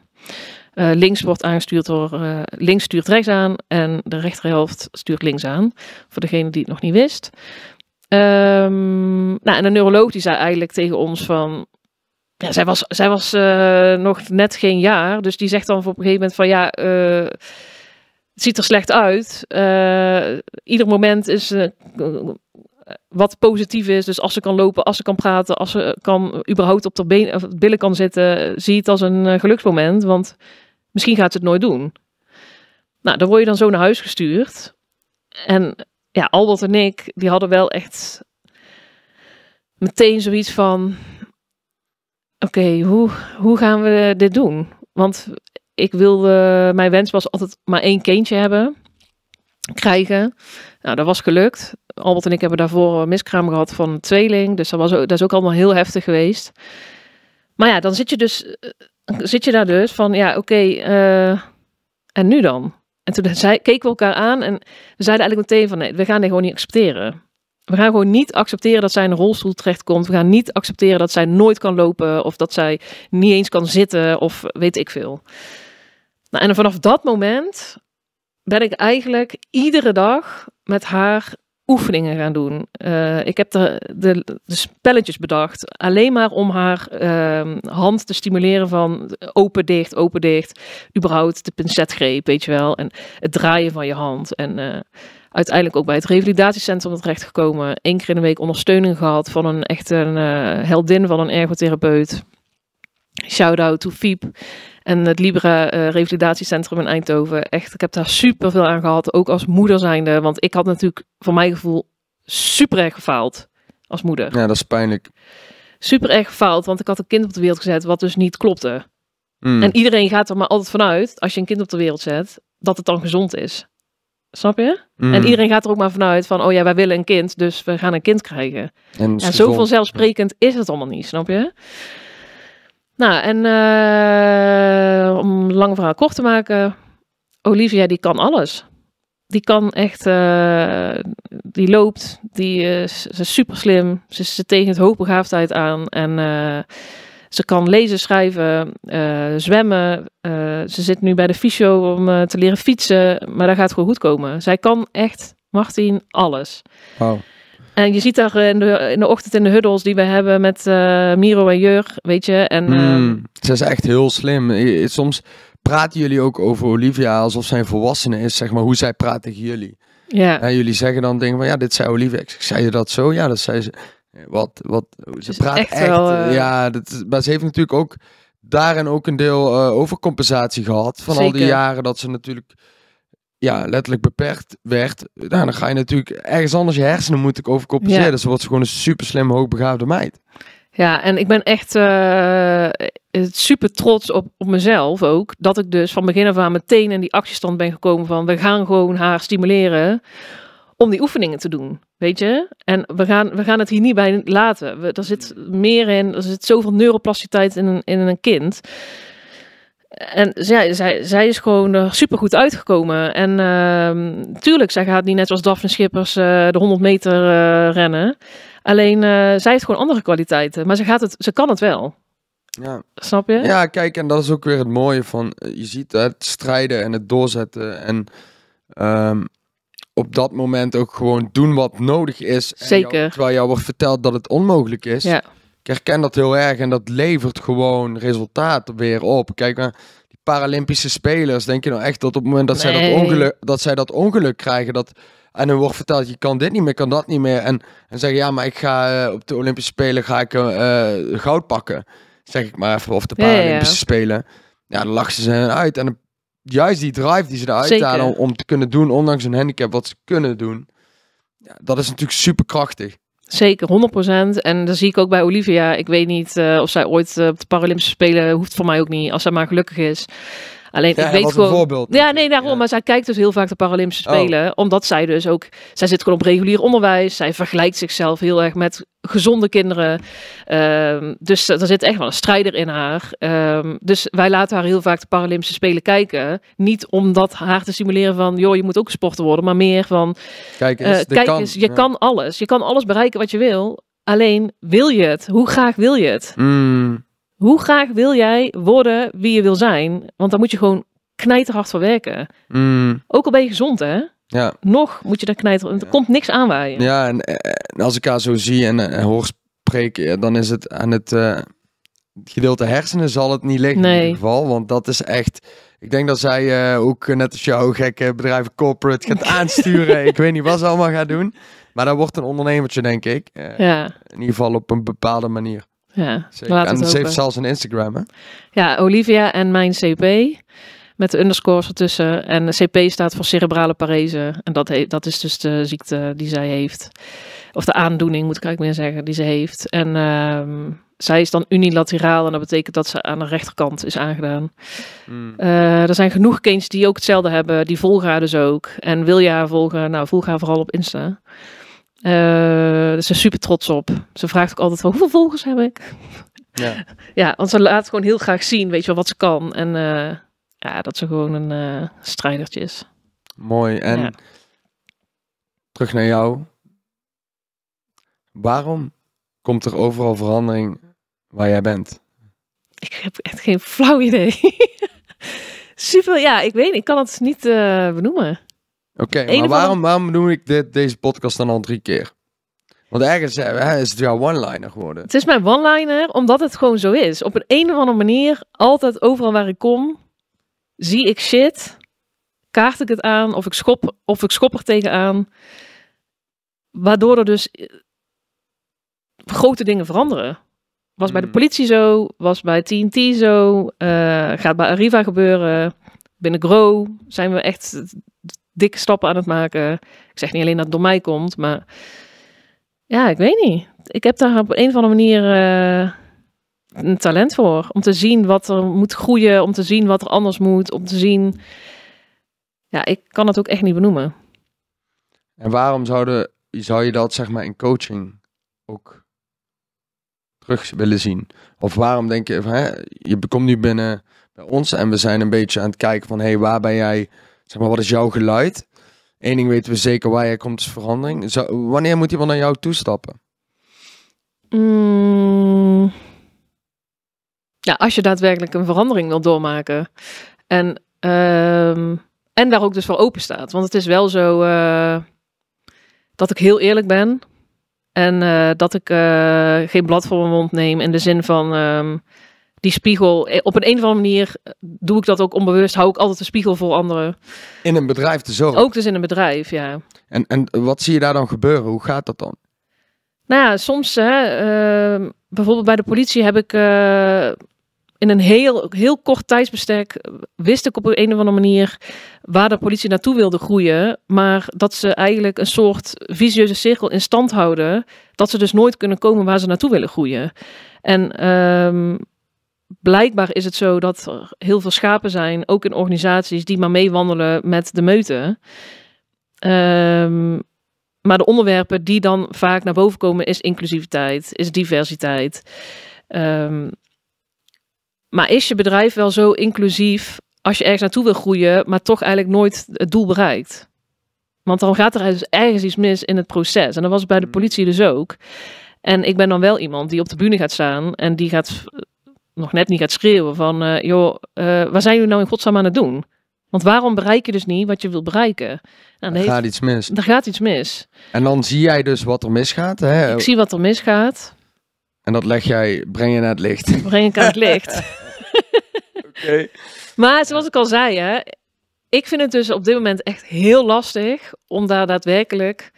Eh, links wordt aangestuurd door, eh, links stuurt rechts aan en de rechterhelft stuurt links aan. Voor degene die het nog niet wist. Um, nou, en de neuroloog die zei eigenlijk tegen ons van, zij was, zij was eh, nog net geen jaar. Dus die zegt dan op een gegeven moment van ja, eh, het ziet er slecht uit. Eh, ieder moment is wat positief is. Dus als ze kan lopen, als ze kan praten, als ze kan überhaupt op de been, of billen kan zitten, zie het als een geluksmoment. Want misschien gaat ze het nooit doen. Nou, dan word je dan zo naar huis gestuurd. En ja, Albert en ik, die hadden wel echt meteen zoiets van oké, hoe, hoe gaan we dit doen? Want ik wilde, mijn wens was altijd maar één kindje hebben, krijgen. Nou, dat was gelukt. Albert en ik hebben daarvoor een miskraam gehad van een tweeling. Dus dat, was ook, dat is ook allemaal heel heftig geweest. Maar ja, dan zit je dus, eh, zit je daar dus van, ja, oké, eh, en nu dan? En toen [laughs] zei, keken we elkaar aan en we zeiden eigenlijk meteen van, nee, we gaan dit gewoon niet accepteren. We gaan gewoon niet accepteren dat zij in een rolstoel terechtkomt. We gaan niet accepteren dat zij nooit kan lopen of dat zij niet eens kan zitten of weet ik veel. Nou, en vanaf dat moment ben ik eigenlijk iedere dag met haar oefeningen gaan doen. Eh, ik heb de, de, spelletjes bedacht. Alleen maar om haar ehm, hand te stimuleren van open, dicht, open, dicht. Überhaupt de pincetgreep, weet je wel. En het draaien van je hand. En eh, uiteindelijk ook bij het revalidatiecentrum terecht gekomen. Eén keer in de week ondersteuning gehad van een echt een eh, heldin van een ergotherapeut. Shout-out to Fiep en het Libra uh, eh, Revalidatiecentrum in Eindhoven. Echt, ik heb daar super veel aan gehad, ook als moeder zijnde. Want ik had natuurlijk, voor mijn gevoel, super erg gefaald als moeder. Ja, dat is pijnlijk. Super erg gefaald, want ik had een kind op de wereld gezet wat dus niet klopte. Hmm. En iedereen gaat er maar altijd vanuit, als je een kind op de wereld zet, dat het dan gezond is. Snap je? En mm. iedereen gaat er ook maar vanuit van, oh ja, wij willen een kind, dus we gaan een kind krijgen. En, zo vanzelfsprekend is het allemaal niet, snap je? Nou, en uh, om lang verhaal kort te maken, Olivia die kan alles. Die kan echt, eh, die loopt, die ze is super slim, ze is tegen het hoogbegaafdheid aan en eh, ze kan lezen, schrijven, eh, zwemmen. Eh, ze zit nu bij de fysio om eh, te leren fietsen. Maar dat gaat gewoon goed komen. Zij kan echt, Martin, alles. Wow. En je ziet daar in de, in de ochtend in de huddles die we hebben met Miro en Jur, weet je. En, hmm. ehm, ze is echt heel slim. Soms praten jullie ook over Olivia alsof zij een volwassene is, zeg maar, hoe zij praat tegen jullie. Ja. En jullie zeggen dan dingen van, ja, dit zei Olivia. Ik zei je dat zo? Ja, dat zei ze. Wat, wat, ze praat echt. Eh, eh, ja, dat is, maar ze heeft natuurlijk ook daarin ook een deel uh, overcompensatie gehad. Van al die jaren dat ze natuurlijk ja, letterlijk beperkt werd. Nou, dan ga je natuurlijk ergens anders je hersenen moeten overcompenseren. Ja. Dus wordt ze gewoon een super slim, hoogbegaafde meid. Ja, en ik ben echt super trots op, op mezelf ook. Dat ik dus van begin af aan meteen in die actiestand ben gekomen van we gaan gewoon haar stimuleren om die oefeningen te doen. Weet je? En we gaan, we gaan het hier niet bij laten. We, er zit meer in, er zit zoveel neuroplasticiteit in in een kind. En zij, zij, zij is gewoon er super goed uitgekomen. En ehm, tuurlijk, zij gaat niet net zoals Daphne Schippers eh, de 100 meter eh, rennen. Alleen eh, zij heeft gewoon andere kwaliteiten. Maar ze, gaat het, ze kan het wel. Ja. Snap je? Ja, kijk, en dat is ook weer het mooie van je ziet het strijden en het doorzetten. En ehm, op dat moment ook gewoon doen wat nodig is. Zeker. terwijl jou wordt verteld dat het onmogelijk is. Ja. Ik herken dat heel erg en dat levert gewoon resultaat weer op. Kijk maar, die Paralympische spelers, denk je nou echt dat op het moment dat, zij, dat, ongeluk, dat zij dat ongeluk krijgen, dat, en hun wordt verteld, je kan dit niet meer, kan dat niet meer. En, en zeggen, ja, maar ik ga eh, op de Olympische Spelen ga ik, eh, eh, goud pakken. Zeg ik maar even, of de Paralympische Spelen. Ja, dan lachen ze hen uit. En juist die drive die ze eruit Zeker. halen om, om, te kunnen doen, ondanks hun handicap, wat ze kunnen doen, ja, dat is natuurlijk super krachtig. Zeker, 100%. En dat zie ik ook bij Olivia. Ik weet niet eh, of zij ooit eh, op de Paralympische Spelen hoeft voor mij ook niet, als zij maar gelukkig is. Alleen ja, ik weet gewoon. ja, nee, daarom. Maar zij kijkt dus heel vaak de Paralympische oh. Spelen. Omdat zij dus ook. Zij zit gewoon op regulier onderwijs. Zij vergelijkt zichzelf heel erg met gezonde kinderen. Ehm, dus er zit echt wel een strijder in haar. Ehm, dus wij laten haar heel vaak de Paralympische Spelen kijken. Niet omdat haar te simuleren van, joh, je moet ook sporter worden, maar meer van, kijk eens, eh, kijk eens je kan alles. Je kan alles bereiken wat je wil. Alleen wil je het? Hoe graag wil je het? Mm hoe graag wil jij worden wie je wil zijn? Want dan moet je gewoon knijterhard voor werken. Mm. Ook al ben je gezond, hè? Ja. Nog moet je daar knijter... Er komt niks aan waaien. Ja, en, eh, eh, als ik haar zo zie en, eh, hoor spreken, dan is het aan het gedeelte hersenen zal het niet liggen nee. in ieder geval. Want dat is echt... Ik denk dat zij ook, net als jou, gekke bedrijven corporate gaat [laughs] aansturen. ik weet niet wat ze allemaal gaat doen. Maar dat wordt een ondernemertje, denk ik. ja. In ieder geval op een bepaalde manier. Ja, En ze heeft zelfs een Instagram, hè? Ja, Olivia en mijn CP. Met de underscores ertussen. En CP staat voor cerebrale parese. En dat, dat is dus de ziekte die zij heeft. Of de aandoening, moet ik eigenlijk meer zeggen, die ze heeft. En ehm, zij is dan unilateraal. En dat betekent dat ze aan de rechterkant is aangedaan. Hmm. Eh, er zijn genoeg kindjes die ook hetzelfde hebben. Die volgen haar dus ook. En wil je haar volgen? Nou, volg haar vooral op Insta. Uh, eh, ze dus is super trots op. Ze vraagt ook altijd wel, hoeveel volgers heb ik? Ja. [laughs] ja, want ze laat gewoon heel graag zien, weet je wel, wat ze kan. En eh, ja, dat ze gewoon een uh, strijdertje is. Mooi. En terug naar jou. Waarom komt er overal verandering waar jij bent? Ik heb echt geen flauw idee. [laughs] super, ja, ik weet, ik kan het niet benoemen. Oké, maar waarom, waarom ik dit, deze podcast dan al drie keer? Want ergens eh, is het jouw one-liner geworden. Het is mijn one-liner, omdat het gewoon zo is. Op een, een of andere manier, altijd overal waar ik kom, zie ik shit, kaart ik het aan of ik schop, of ik schop er tegenaan. Waardoor er dus eh, grote dingen veranderen. Was bij de hmm. politie zo, was bij TNT zo, eh, gaat bij Arriva gebeuren. Binnen Grow zijn we echt dikke stappen aan het maken. Ik zeg niet alleen dat het door mij komt, maar ja, ik weet niet. Ik heb daar op een of andere manier eh, een talent voor. Om te zien wat er moet groeien, om te zien wat er anders moet, om te zien. Ja, ik kan het ook echt niet benoemen. En waarom zouden, zou je dat zeg maar in coaching ook terug willen zien? Of waarom denk je, hè, je komt nu binnen bij ons en we zijn een beetje aan het kijken van hé, hey, waar ben jij Zeg maar, wat is jouw geluid? Eén ding weten we zeker, waar jij komt is verandering. wanneer moet iemand naar jou toestappen? Mm. Ja, als je daadwerkelijk een verandering wil doormaken. En, ehm, en daar ook dus voor open staat. Want het is wel zo eh, dat ik heel eerlijk ben. En eh, dat ik eh, geen blad voor mijn mond neem in de zin van... Ehm, die spiegel. Eh, op een, een of andere manier eh, doe ik dat ook onbewust. Hou ik altijd de spiegel voor anderen. In een bedrijf te dus zorgen. Ook dus in een bedrijf, ja. En, en wat zie je daar dan gebeuren? Hoe gaat dat dan? Nou ja, soms, hè, ehm, bijvoorbeeld bij de politie heb ik eh, in een heel, heel kort tijdsbestek, wist ik op een of andere manier waar de politie naartoe wilde groeien. Maar dat ze eigenlijk een soort visieuze cirkel in stand houden. Dat ze dus nooit kunnen komen waar ze naartoe willen groeien. En ehm, blijkbaar is het zo dat er heel veel schapen zijn, ook in organisaties die maar meewandelen met de meute. Ehm, maar de onderwerpen die dan vaak naar boven komen is inclusiviteit, is diversiteit. Ehm, maar is je bedrijf wel zo inclusief als je ergens naartoe wil groeien, maar toch eigenlijk nooit het doel bereikt? Want dan gaat er ergens iets mis in het proces. En dat was bij de mm. politie dus ook. En ik ben dan wel iemand die op de bühne gaat staan en die gaat nog net niet gaat schreeuwen van, eh, joh, uh, waar zijn jullie nou in godsnaam aan het doen? Want waarom bereik je dus niet wat je wilt bereiken? Nou, dan er gaat iets mis. Er gaat iets mis. En dan zie jij dus wat er misgaat. Hè? Ik zie wat er misgaat. En dat leg jij, breng je naar het licht. [laughs] Breng ik aan het licht. [laughs] [laughs] Maar zoals ik al zei, hè, ik vind het dus op dit moment echt heel lastig om daar daadwerkelijk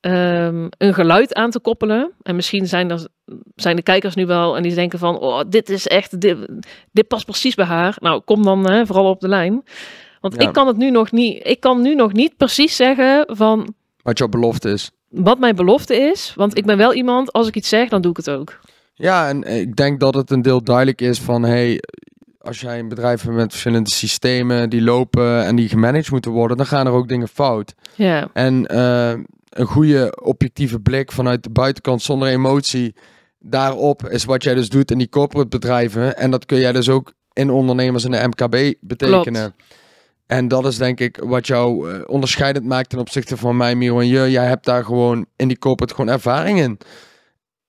ehm, een geluid aan te koppelen. En misschien zijn er zijn de kijkers nu wel en die denken van, oh, dit is echt, dit, dit past precies bij haar. Nou, kom dan hè, vooral op de lijn. Want ik kan het nu nog niet, ik kan nu nog niet precies zeggen van... Wat jouw belofte is. Wat mijn belofte is, want ik ben wel iemand, als ik iets zeg, dan doe ik het ook. Ja, en ik denk dat het een deel duidelijk is van, hey, als jij een bedrijf hebt met verschillende systemen die lopen en die gemanaged moeten worden, dan gaan er ook dingen fout. Ja. En eh, een goede objectieve blik vanuit de buitenkant zonder emotie daarop is wat jij dus doet in die corporate bedrijven. En dat kun jij dus ook in ondernemers in de MKB betekenen. Klopt. En dat is denk ik wat jou eh, onderscheidend maakt ten opzichte van mij, Miro en je. Jij hebt daar gewoon in die corporate gewoon ervaring in.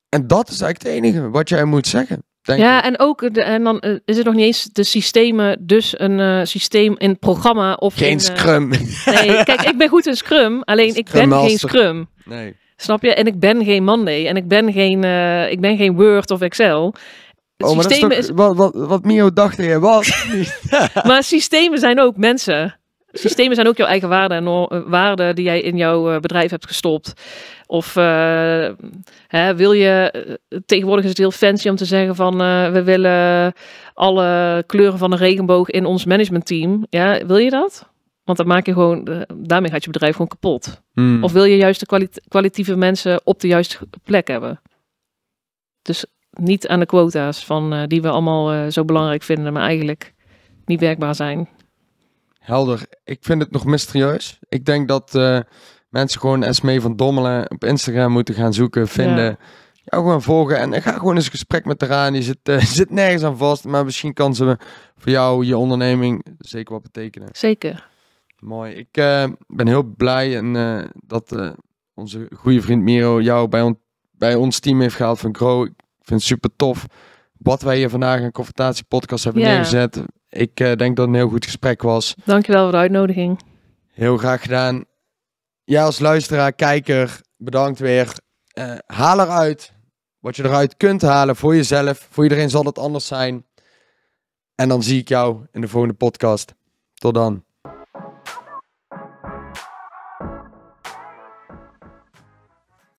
En dat is eigenlijk het enige wat jij moet zeggen. ja, en ook en dan eh, is het nog niet eens de systemen, dus een eh, systeem in programma of geen Scrum. Nee, kijk, ik ben goed in Scrum, alleen ik ben geen Scrum. Nee. Snap je? En ik ben geen Monday en ik ben geen, eh, ik ben geen Word of Excel. Het oh, is, wat, wat, wat Mio dacht en was. [laughs] [laughs] [laughs] maar systemen zijn ook mensen. Systemen zijn ook jouw eigen waarden en waarden die jij in jouw eh, bedrijf hebt gestopt. Of eh, hè, wil je, tegenwoordig is het heel fancy om te zeggen van we willen alle kleuren van de regenboog in ons managementteam. Ja, wil je dat? Want dan maak je gewoon, eh, daarmee gaat je bedrijf gewoon kapot. Hmm. Of wil je juist de kwalitatieve mensen op de juiste plek hebben? Dus niet aan de quota's van eh, die we allemaal eh, zo belangrijk vinden, maar eigenlijk niet werkbaar zijn. Helder. Ik vind het nog mysterieus. Ik denk dat mensen gewoon SME van Dommelen op Instagram moeten gaan zoeken, vinden. Ja. gewoon volgen en ga gewoon eens een gesprek met haar aan. Die [laughs] zit nergens aan vast, maar misschien kan ze voor jou, je onderneming, zeker wat betekenen. Zeker. Mooi. Ik eh, ben heel blij en, eh, dat eh, onze goede vriend Miro jou bij, bij ons team heeft gehaald van Gro. Ik vind het super tof wat wij hier vandaag een confrontatiepodcast hebben neergezet. Ik denk dat het een heel goed gesprek was. Dankjewel voor de uitnodiging. Heel graag gedaan. Jij als luisteraar, kijker, bedankt weer. haal eruit wat je eruit kunt halen voor jezelf. Voor iedereen zal het anders zijn. En dan zie ik jou in de volgende podcast. Tot dan.